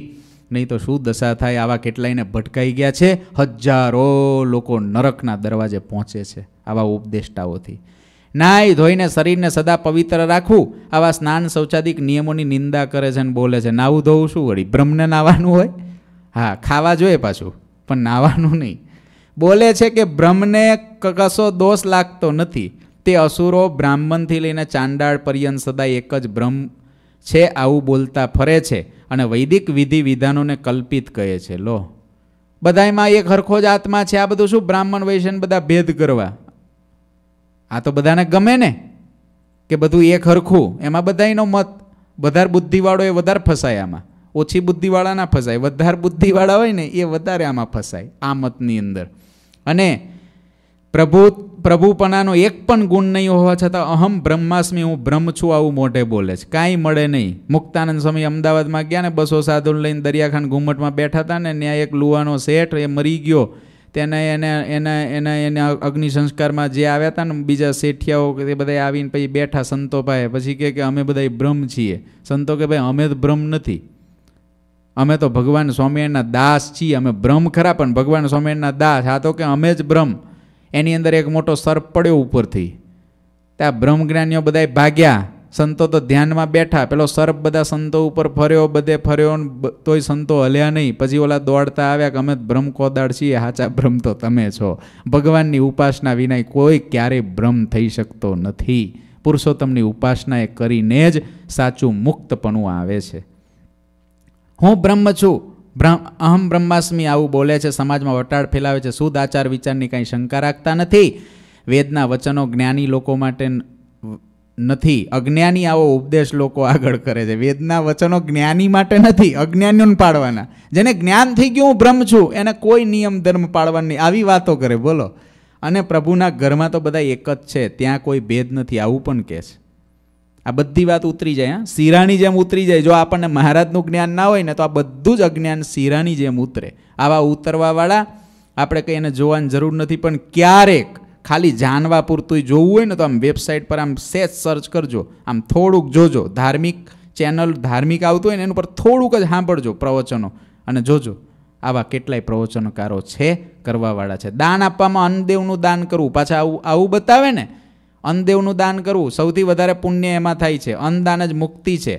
નહીં તો શું દશા થાય આવા કેટલાયને ભટકાઈ ગયા છે હજારો લોકો નરકના દરવાજે પહોંચે છે આવા ઉપદેષ્ટાઓથી નાય ધોઈને શરીરને સદા પવિત્ર રાખવું આવા સ્નાન શૌચાદિક નિયમોની નિંદા કરે છે અને બોલે છે નાવું ધોવું શું વળી બ્રહ્મને નાવાનું હોય હા ખાવા જોઈએ પાછું પણ નાવાનું નહીં બોલે છે કે બ્રહ્મને કશો દોષ લાગતો નથી તે અસુરો બ્રાહ્મણથી લઈને ચાંડાળ પર્યંત સદા એક જ બ્રહ્મ છે આવું બોલતા ફરે છે અને વૈદિક વિધિ વિધાનોને કલ્પિત કહે છે લો બધામાં એક હરખો જ આત્મા છે આ બધું શું બ્રાહ્મણ વૈશ્ય બધા ભેદ કરવા આ તો બધાને ગમે ને કે બધું એક હરખું એમાં બધાનો મત વધારે બુદ્ધિવાળો એ વધારે ફસાય આમાં ઓછી બુદ્ધિવાળા ના ફસાય વધારે બુદ્ધિવાળા હોય ને એ વધારે આમાં ફસાય આ મતની અંદર અને પ્રભુ પ્રભુપણાનો એક પણ ગુણ નહીં હોવા છતાં અહમ બ્રહ્માસ્મી હું બ્રહ્મ છું આવું મોઢે બોલે છે કાંઈ મળે નહીં મુક્તાનંદ સ્વામી અમદાવાદમાં ગયા ને બસો સાધુ લઈને દરિયાખાન ઘુમટમાં બેઠા હતા ને ત્યાં એક લુવાનો શેઠ એ મરી ગયો તેને એને એના એના એને અગ્નિ સંસ્કારમાં જે આવ્યા હતા ને બીજા શેઠિયાઓ તે બધા આવીને પછી બેઠા સંતો પાસે પછી કહે કે અમે બધા બ્રહ્મ છીએ સંતો કે ભાઈ અમે તો બ્રહ્મ નથી અમે તો ભગવાન સ્વામિનારાયણના દાસ છીએ અમે બ્રહ્મ ખરા પણ ભગવાન સ્વામિનારાયણના દાસ આ તો કે અમે જ બ્રહ્મ એની અંદર એક મોટો સર્પ પડ્યો ઉપરથી ત્યાં જ્ઞાનીઓ બધાય ભાગ્યા સંતો તો ધ્યાનમાં બેઠા પેલો સર્પ બધા સંતો ઉપર ફર્યો બધે ફર્યો તોય સંતો હલ્યા નહીં પછી ઓલા દોડતા આવ્યા કે અમે ભ્રમ કોદાળ છીએ હાચા ભ્રમ તો તમે છો ભગવાનની ઉપાસના વિના કોઈ ક્યારેય ભ્રમ થઈ શકતો નથી પુરુષોત્તમની ઉપાસના એ કરીને જ સાચું મુક્તપણું આવે છે હું બ્રહ્મ છું અહમ બ્રહ્માસ્મી આવું બોલે છે સમાજમાં વટાળ ફેલાવે છે શુદ્ધ આચાર વિચારની કાંઈ શંકા રાખતા નથી વેદના વચનો જ્ઞાની લોકો માટે નથી અજ્ઞાની આવો ઉપદેશ લોકો આગળ કરે છે વેદના વચનો જ્ઞાની માટે નથી અજ્ઞાનીઓને પાડવાના જેને જ્ઞાન થઈ ગયું હું બ્રહ્મ છું એને કોઈ નિયમ ધર્મ પાડવાની આવી વાતો કરે બોલો અને પ્રભુના ઘરમાં તો બધા એક જ છે ત્યાં કોઈ ભેદ નથી આવું પણ કહે છે આ બધી વાત ઉતરી જાય હા શિરાની જેમ ઉતરી જાય જો આપણને મહારાજનું જ્ઞાન ના હોય ને તો આ બધું જ અજ્ઞાન શિરાની જેમ ઉતરે આવા ઉતરવાવાળા આપણે કંઈ એને જોવાની જરૂર નથી પણ ક્યારેક ખાલી જાણવા પૂરતું જોવું હોય ને તો આમ વેબસાઇટ પર આમ સેજ સર્ચ કરજો આમ થોડુંક જોજો ધાર્મિક ચેનલ ધાર્મિક આવતું હોય ને એના પર થોડુંક જ સાંભળજો પ્રવચનો અને જોજો આવા કેટલાય પ્રવચનકારો છે કરવાવાળા છે દાન આપવામાં અન્નદેવનું દાન કરવું પાછા આવું આવું બતાવે ને અન્નદેવનું દાન કરવું સૌથી વધારે પુણ્ય એમાં થાય છે અન્નદાન જ મુક્તિ છે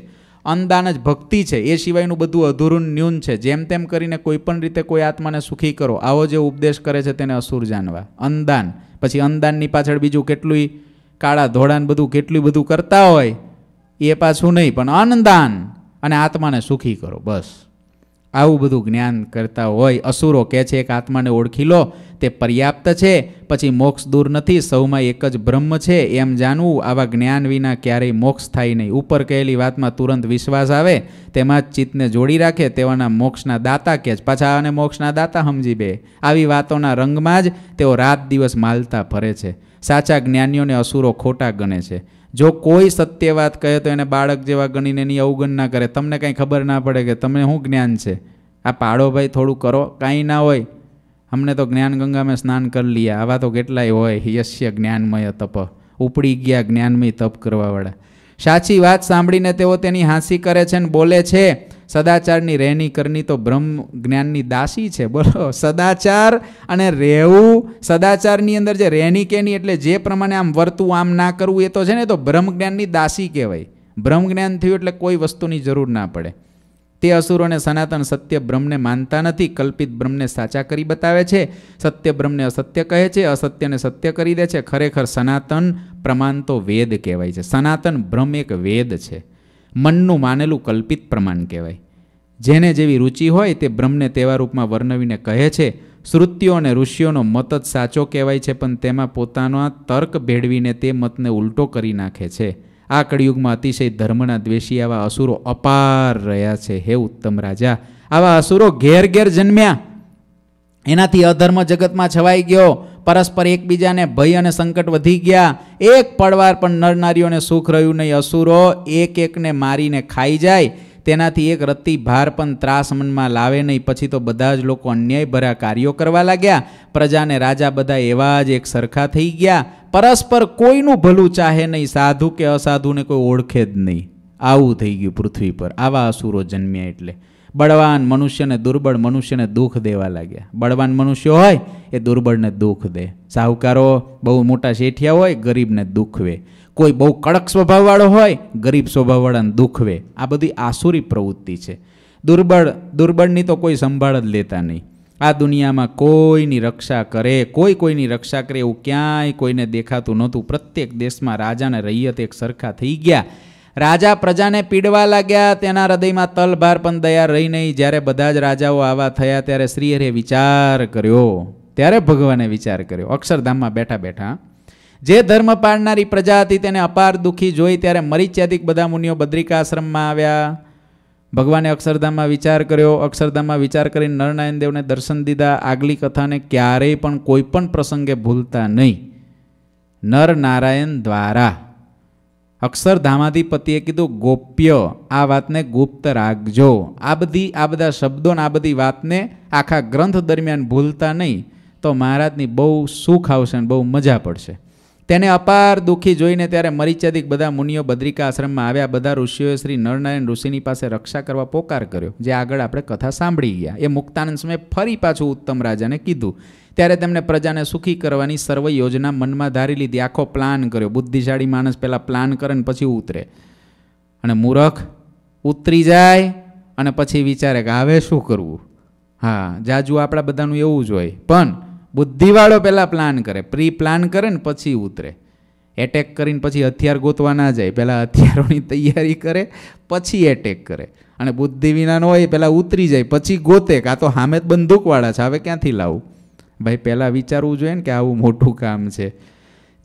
અન્નદાન જ ભક્તિ છે એ સિવાયનું બધું અધૂરું ન્યૂન છે જેમ તેમ કરીને કોઈ પણ રીતે કોઈ આત્માને સુખી કરો આવો જે ઉપદેશ કરે છે તેને અસુર જાણવા અન્નદાન પછી અંદાનની પાછળ બીજું કેટલુંય કાળા ધોળાને બધું કેટલું બધું કરતા હોય એ પાછું નહીં પણ અનદાન અને આત્માને સુખી કરો બસ આવું બધું જ્ઞાન કરતા હોય અસુરો કહે છે એક આત્માને ઓળખી લો તે પર્યાપ્ત છે પછી મોક્ષ દૂર નથી સૌમાં એક જ બ્રહ્મ છે એમ જાણવું આવા જ્ઞાન વિના ક્યારેય મોક્ષ થાય નહીં ઉપર કહેલી વાતમાં તુરંત વિશ્વાસ આવે તેમાં જ ચિત્તને જોડી રાખે તેવાના મોક્ષના દાતા કે જ પાછા આને મોક્ષના દાતા સમજી બે આવી વાતોના રંગમાં જ તેઓ રાત દિવસ માલતા ફરે છે સાચા જ્ઞાનીઓને અસુરો ખોટા ગણે છે જો કોઈ સત્ય વાત કહે તો એને બાળક જેવા ગણીને એની અવગણના કરે તમને કાંઈ ખબર ના પડે કે તમને શું જ્ઞાન છે આ પાડો ભાઈ થોડું કરો કાંઈ ના હોય અમને તો જ્ઞાન ગંગામાં સ્નાન કરી લીયા આવા તો કેટલાય હોય યશ્ય જ્ઞાનમય તપ ઉપડી ગયા જ્ઞાનમય તપ કરવાવાળા સાચી વાત સાંભળીને તેઓ તેની હાંસી કરે છે ને બોલે છે સદાચારની રહેની કરની તો બ્રહ્મ જ્ઞાનની દાસી છે બોલો સદાચાર અને રહેવું સદાચારની અંદર જે રહેણી કેની એટલે જે પ્રમાણે આમ વર્તું આમ ના કરવું એ તો છે ને તો બ્રહ્મ જ્ઞાનની દાસી કહેવાય બ્રહ્મ જ્ઞાન થયું એટલે કોઈ વસ્તુની જરૂર ના પડે તે અસુરોને સનાતન સત્ય બ્રહ્મને માનતા નથી કલ્પિત બ્રહ્મને સાચા કરી બતાવે છે સત્ય બ્રહ્મને અસત્ય કહે છે અસત્યને સત્ય કરી દે છે ખરેખર સનાતન પ્રમાણ તો વેદ કહેવાય છે સનાતન બ્રહ્મ એક વેદ છે મનનું માનેલું કલ્પિત પ્રમાણ કહેવાય જેને જેવી રુચિ હોય તે બ્રહ્મને તેવા રૂપમાં વર્ણવીને કહે છે શ્રુતિઓ અને ઋષિઓનો મત જ સાચો કહેવાય છે પણ તેમાં પોતાના તર્ક ભેળવીને તે મતને ઉલટો કરી નાખે છે આ કળિયુગમાં અતિશય ધર્મના દ્વેષી આવા અસુરો અપાર રહ્યા છે હે ઉત્તમ રાજા આવા અસુરો ઘેર ઘેર જન્મ્યા એનાથી અધર્મ જગતમાં છવાઈ ગયો પરસ્પર એકબીજાને ભય અને સંકટ વધી ગયા એક પડવાર પણ નરનારીઓને સુખ રહ્યું નહીં અસુરો એક એકને મારીને ખાઈ જાય તેનાથી એક રત્તી ભાર પણ ત્રાસ મનમાં લાવે નહીં પછી તો બધા જ લોકો અન્યાયભર્યા કાર્યો કરવા લાગ્યા પ્રજાને રાજા બધા એવા જ એક સરખા થઈ ગયા પરસ્પર કોઈનું ભલું ચાહે નહીં સાધુ કે અસાધુને કોઈ ઓળખે જ નહીં આવું થઈ ગયું પૃથ્વી પર આવા અસુરો જન્મ્યા એટલે બળવાન મનુષ્યને દુર્બળ મનુષ્યને દુઃખ દેવા લાગ્યા બળવાન મનુષ્ય હોય એ દુર્બળને દુઃખ દે સાહુકારો બહુ મોટા શેઠિયા હોય ગરીબને દુઃખવે કોઈ બહુ કડક સ્વભાવવાળો હોય ગરીબ સ્વભાવવાળાને દુઃખવે આ બધી આસુરી પ્રવૃત્તિ છે દુર્બળ દુર્બળની તો કોઈ સંભાળ જ લેતા નહીં આ દુનિયામાં કોઈની રક્ષા કરે કોઈ કોઈની રક્ષા કરે એવું ક્યાંય કોઈને દેખાતું નહોતું પ્રત્યેક દેશમાં રાજાને રૈયત એક સરખા થઈ ગયા રાજા પ્રજાને પીડવા લાગ્યા તેના હૃદયમાં તલભાર પણ દયા રહી નહીં જ્યારે બધા જ રાજાઓ આવા થયા ત્યારે શ્રીહરે વિચાર કર્યો ત્યારે ભગવાને વિચાર કર્યો અક્ષરધામમાં બેઠા બેઠા જે ધર્મ પાળનારી પ્રજા હતી તેને અપાર દુઃખી જોઈ ત્યારે મરીચ્યાદિક બધા મુનિઓ બદ્રિકાશ્રમમાં આવ્યા ભગવાને અક્ષરધામમાં વિચાર કર્યો અક્ષરધામમાં વિચાર કરી નરનારાયણ દેવને દર્શન દીધા આગલી કથાને ક્યારેય પણ કોઈ પણ પ્રસંગે ભૂલતા નહીં નરનારાયણ દ્વારા અક્ષરધામાધિપતિએ કીધું ગોપ્ય આ વાતને ગુપ્ત રાખજો આ બધી આ બધા શબ્દોને આ બધી વાતને આખા ગ્રંથ દરમિયાન ભૂલતા નહીં તો મહારાજની બહુ સુખ આવશે અને બહુ મજા પડશે તેને અપાર દુઃખી જોઈને ત્યારે મરીચદિક બધા મુનિઓ બદ્રિકા આશ્રમમાં આવ્યા બધા ઋષિઓએ શ્રી નરનારાયણ ઋષિની પાસે રક્ષા કરવા પોકાર કર્યો જે આગળ આપણે કથા સાંભળી ગયા એ મુક્તાનંદ સમયે ફરી પાછું ઉત્તમ રાજાને કીધું ત્યારે તેમણે પ્રજાને સુખી કરવાની સર્વ યોજના મનમાં ધારી લીધી આખો પ્લાન કર્યો બુદ્ધિશાળી માણસ પહેલાં પ્લાન કરે ને પછી ઉતરે અને મૂરખ ઉતરી જાય અને પછી વિચારે કે હવે શું કરવું હા જાજુ આપણા બધાનું એવું જ હોય પણ બુદ્ધિવાળો પહેલાં પ્લાન કરે પ્રી પ્લાન કરે ને પછી ઉતરે એટેક કરીને પછી હથિયાર ગોતવા ના જાય પહેલાં હથિયારોની તૈયારી કરે પછી એટેક કરે અને બુદ્ધિ વિનાનો હોય પહેલાં ઉતરી જાય પછી ગોતે કાં તો હામે જ બંદૂકવાળા છે હવે ક્યાંથી લાવું ભાઈ પહેલાં વિચારવું જોઈએ ને કે આવું મોટું કામ છે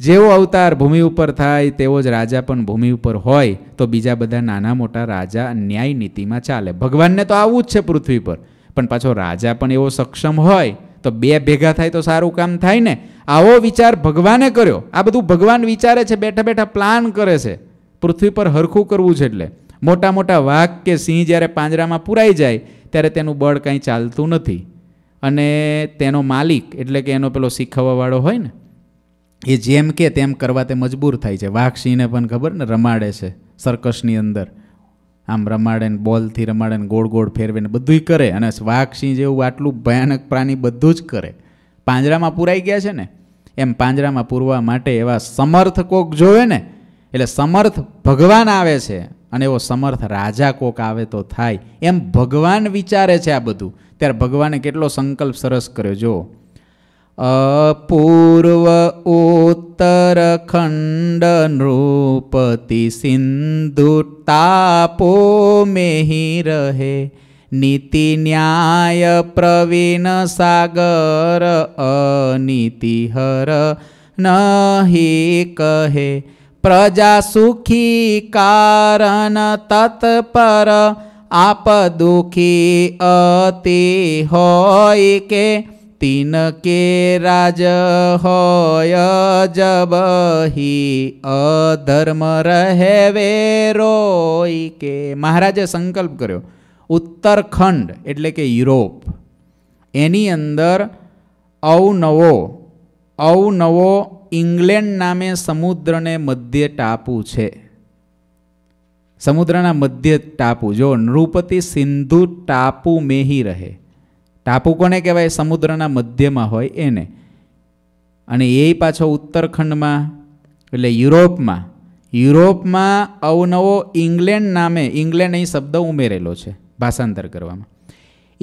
જેવો અવતાર ભૂમિ ઉપર થાય તેવો જ રાજા પણ ભૂમિ ઉપર હોય તો બીજા બધા નાના મોટા રાજા ન્યાય નીતિમાં ચાલે ભગવાનને તો આવવું જ છે પૃથ્વી પર પણ પાછો રાજા પણ એવો સક્ષમ હોય તો બે ભેગા થાય તો સારું કામ થાય ને આવો વિચાર ભગવાને કર્યો આ બધું ભગવાન વિચારે છે બેઠા બેઠા પ્લાન કરે છે પૃથ્વી પર હરખું કરવું છે એટલે મોટા મોટા વાઘ કે સિંહ જ્યારે પાંજરામાં પૂરાઈ જાય ત્યારે તેનું બળ કાંઈ ચાલતું નથી અને તેનો માલિક એટલે કે એનો પેલો શીખવવાવાળો હોય ને એ જેમ કે તેમ કરવા તે મજબૂર થાય છે વાઘ સિંહને પણ ખબર ને રમાડે છે સર્કસની અંદર આમ રમાડે ને બોલથી રમાડે ને ગોળ ગોળ ફેરવે ને બધું કરે અને વાઘ સિંહ જેવું આટલું ભયાનક પ્રાણી બધું જ કરે પાંજરામાં પુરાઈ ગયા છે ને એમ પાંજરામાં પૂરવા માટે એવા સમર્થ કોક જોવે ને એટલે સમર્થ ભગવાન આવે છે અને એવો સમર્થ રાજા કોક આવે તો થાય એમ ભગવાન વિચારે છે આ બધું ત્યારે ભગવાને કેટલો સંકલ્પ સરસ કર્યો જુઓ અપૂર્વ ઉત્તરખંડ નૃપતિ સિંધુ તાપો મેહી રહે નીતિ ન્યાય પ્રવીણ સાગર અનિતિહર નહી કહે પ્રજા સુખી કારણ તત્પર આપ દુખી અતિ હોય કે तिनके राज होय जबही અધર્મ રહે રોઈ કે મહારાજે સંકલ્પ કર્યો ઉત્તરખંડ એટલે કે યુરોપ એની અંદર અવનવો અવનવો ઇંગ્લેન્ડ નામે સમુદ્રને મધ્ય ટાપુ છે સમુદ્રના મધ્ય ટાપુ જો નૃપતિ સિંધુ ટાપુ મેહી રહે ટાપુ કોને કહેવાય સમુદ્રના મધ્યમાં હોય એને અને એ પાછો ઉત્તરખંડમાં એટલે યુરોપમાં યુરોપમાં અવનવો ઇંગ્લેન્ડ નામે ઇંગ્લેન્ડ અહીં શબ્દ ઉમેરેલો છે ભાષાંતર કરવામાં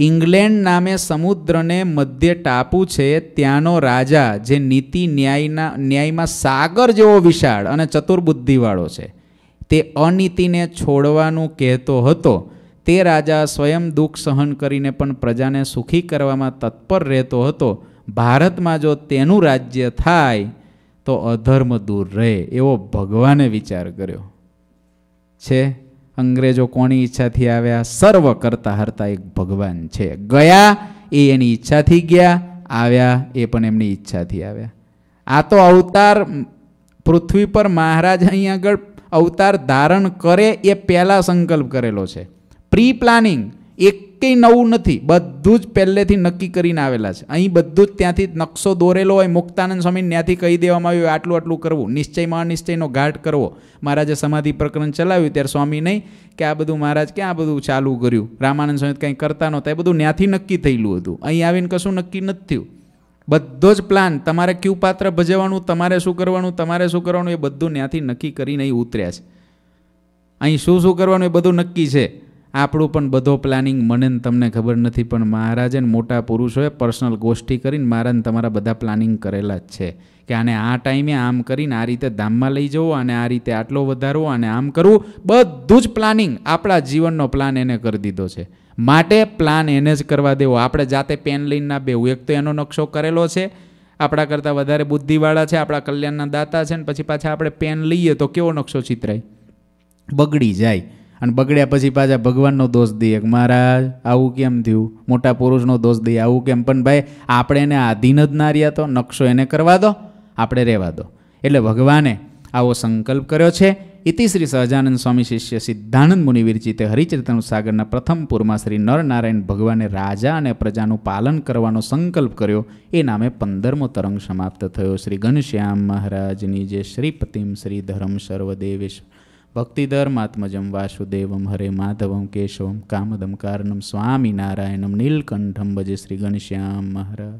ઇંગ્લેન્ડ નામે સમુદ્રને મધ્ય ટાપુ છે ત્યાંનો રાજા જે નીતિ ન્યાયના ન્યાયમાં સાગર જેવો વિશાળ અને ચતુર્બુદ્ધિવાળો છે તે અનીતિને છોડવાનું કહેતો હતો તે રાજા સ્વયં દુઃખ સહન કરીને પણ પ્રજાને સુખી કરવામાં તત્પર રહેતો હતો ભારતમાં જો તેનું રાજ્ય થાય તો અધર્મ દૂર રહે એવો ભગવાને વિચાર કર્યો છે અંગ્રેજો કોની ઈચ્છાથી આવ્યા સર્વ કરતા હરતા એક ભગવાન છે ગયા એ એની ઈચ્છાથી ગયા આવ્યા એ પણ એમની ઈચ્છાથી આવ્યા આ તો અવતાર પૃથ્વી પર મહારાજ અહીં આગળ અવતાર ધારણ કરે એ પહેલાં સંકલ્પ કરેલો છે પ્રી પ્લાનિંગ એકેય નવું નથી બધું જ પહેલેથી નક્કી કરીને આવેલા છે અહીં બધું જ ત્યાંથી નકશો દોરેલો હોય મુક્તાનંદ સ્વામી ત્યાંથી કહી દેવામાં આવ્યું આટલું આટલું કરવું નિશ્ચયમાં અનિશ્ચયનો ઘાટ કરવો મહારાજે સમાધિ પ્રકરણ ચલાવ્યું ત્યારે સ્વામી નહીં કે આ બધું મહારાજ કે આ બધું ચાલુ કર્યું રામાનંદ સ્વામી કંઈ કરતા નહોતા એ બધું ત્યાંથી નક્કી થયેલું હતું અહીં આવીને કશું નક્કી નથી થયું બધો જ પ્લાન તમારે ક્યુ પાત્ર ભજવવાનું તમારે શું કરવાનું તમારે શું કરવાનું એ બધું ત્યાંથી નક્કી કરીને અહીં ઉતર્યા છે અહીં શું શું કરવાનું એ બધું નક્કી છે આપણું પણ બધો પ્લાનિંગ મને તમને ખબર નથી પણ મહારાજે મોટા પુરુષોએ પર્સનલ ગોષ્ઠી કરીને મારાને તમારા બધા પ્લાનિંગ કરેલા જ છે કે આને આ ટાઈમે આમ કરીને આ રીતે ધામમાં લઈ જવો અને આ રીતે આટલો વધારવો અને આમ કરવું બધું જ પ્લાનિંગ આપણા જીવનનો પ્લાન એને કરી દીધો છે માટે પ્લાન એને જ કરવા દેવો આપણે જાતે પેન લઈને ના બેવું એક તો એનો નકશો કરેલો છે આપણા કરતાં વધારે બુદ્ધિવાળા છે આપણા કલ્યાણના દાતા છે ને પછી પાછા આપણે પેન લઈએ તો કેવો નકશો ચિતરાય બગડી જાય અને બગડ્યા પછી પાછા ભગવાનનો દોષ દઈએ કે મહારાજ આવું કેમ થયું મોટા પુરુષનો દોષ દઈએ આવું કેમ પણ ભાઈ આપણે એને આધીન જ ના રહ્યા તો નકશો એને કરવા દો આપણે રહેવા દો એટલે ભગવાને આવો સંકલ્પ કર્યો છે ઇતિ શ્રી સહજાનંદ સ્વામી શિષ્ય સિદ્ધાનંદ મુનિ વિરચિતે હરિચરિતનું સાગરના પ્રથમ પૂરમાં શ્રી નરનારાયણ ભગવાને રાજા અને પ્રજાનું પાલન કરવાનો સંકલ્પ કર્યો એ નામે પંદરમો તરંગ સમાપ્ત થયો શ્રી ઘનશ્યામ મહારાજની જે શ્રીપતિમ શ્રી ધરમ સર્વદેવેશ્વર ભક્તિધર્માત્મજમ વાસુદેવમ હરે માધવમ કેશવમ કામદમ કારણમ સ્વામિનારાયણમ નીલકંઠમ ભજે શ્રી ગણશ્યામ મહારાજ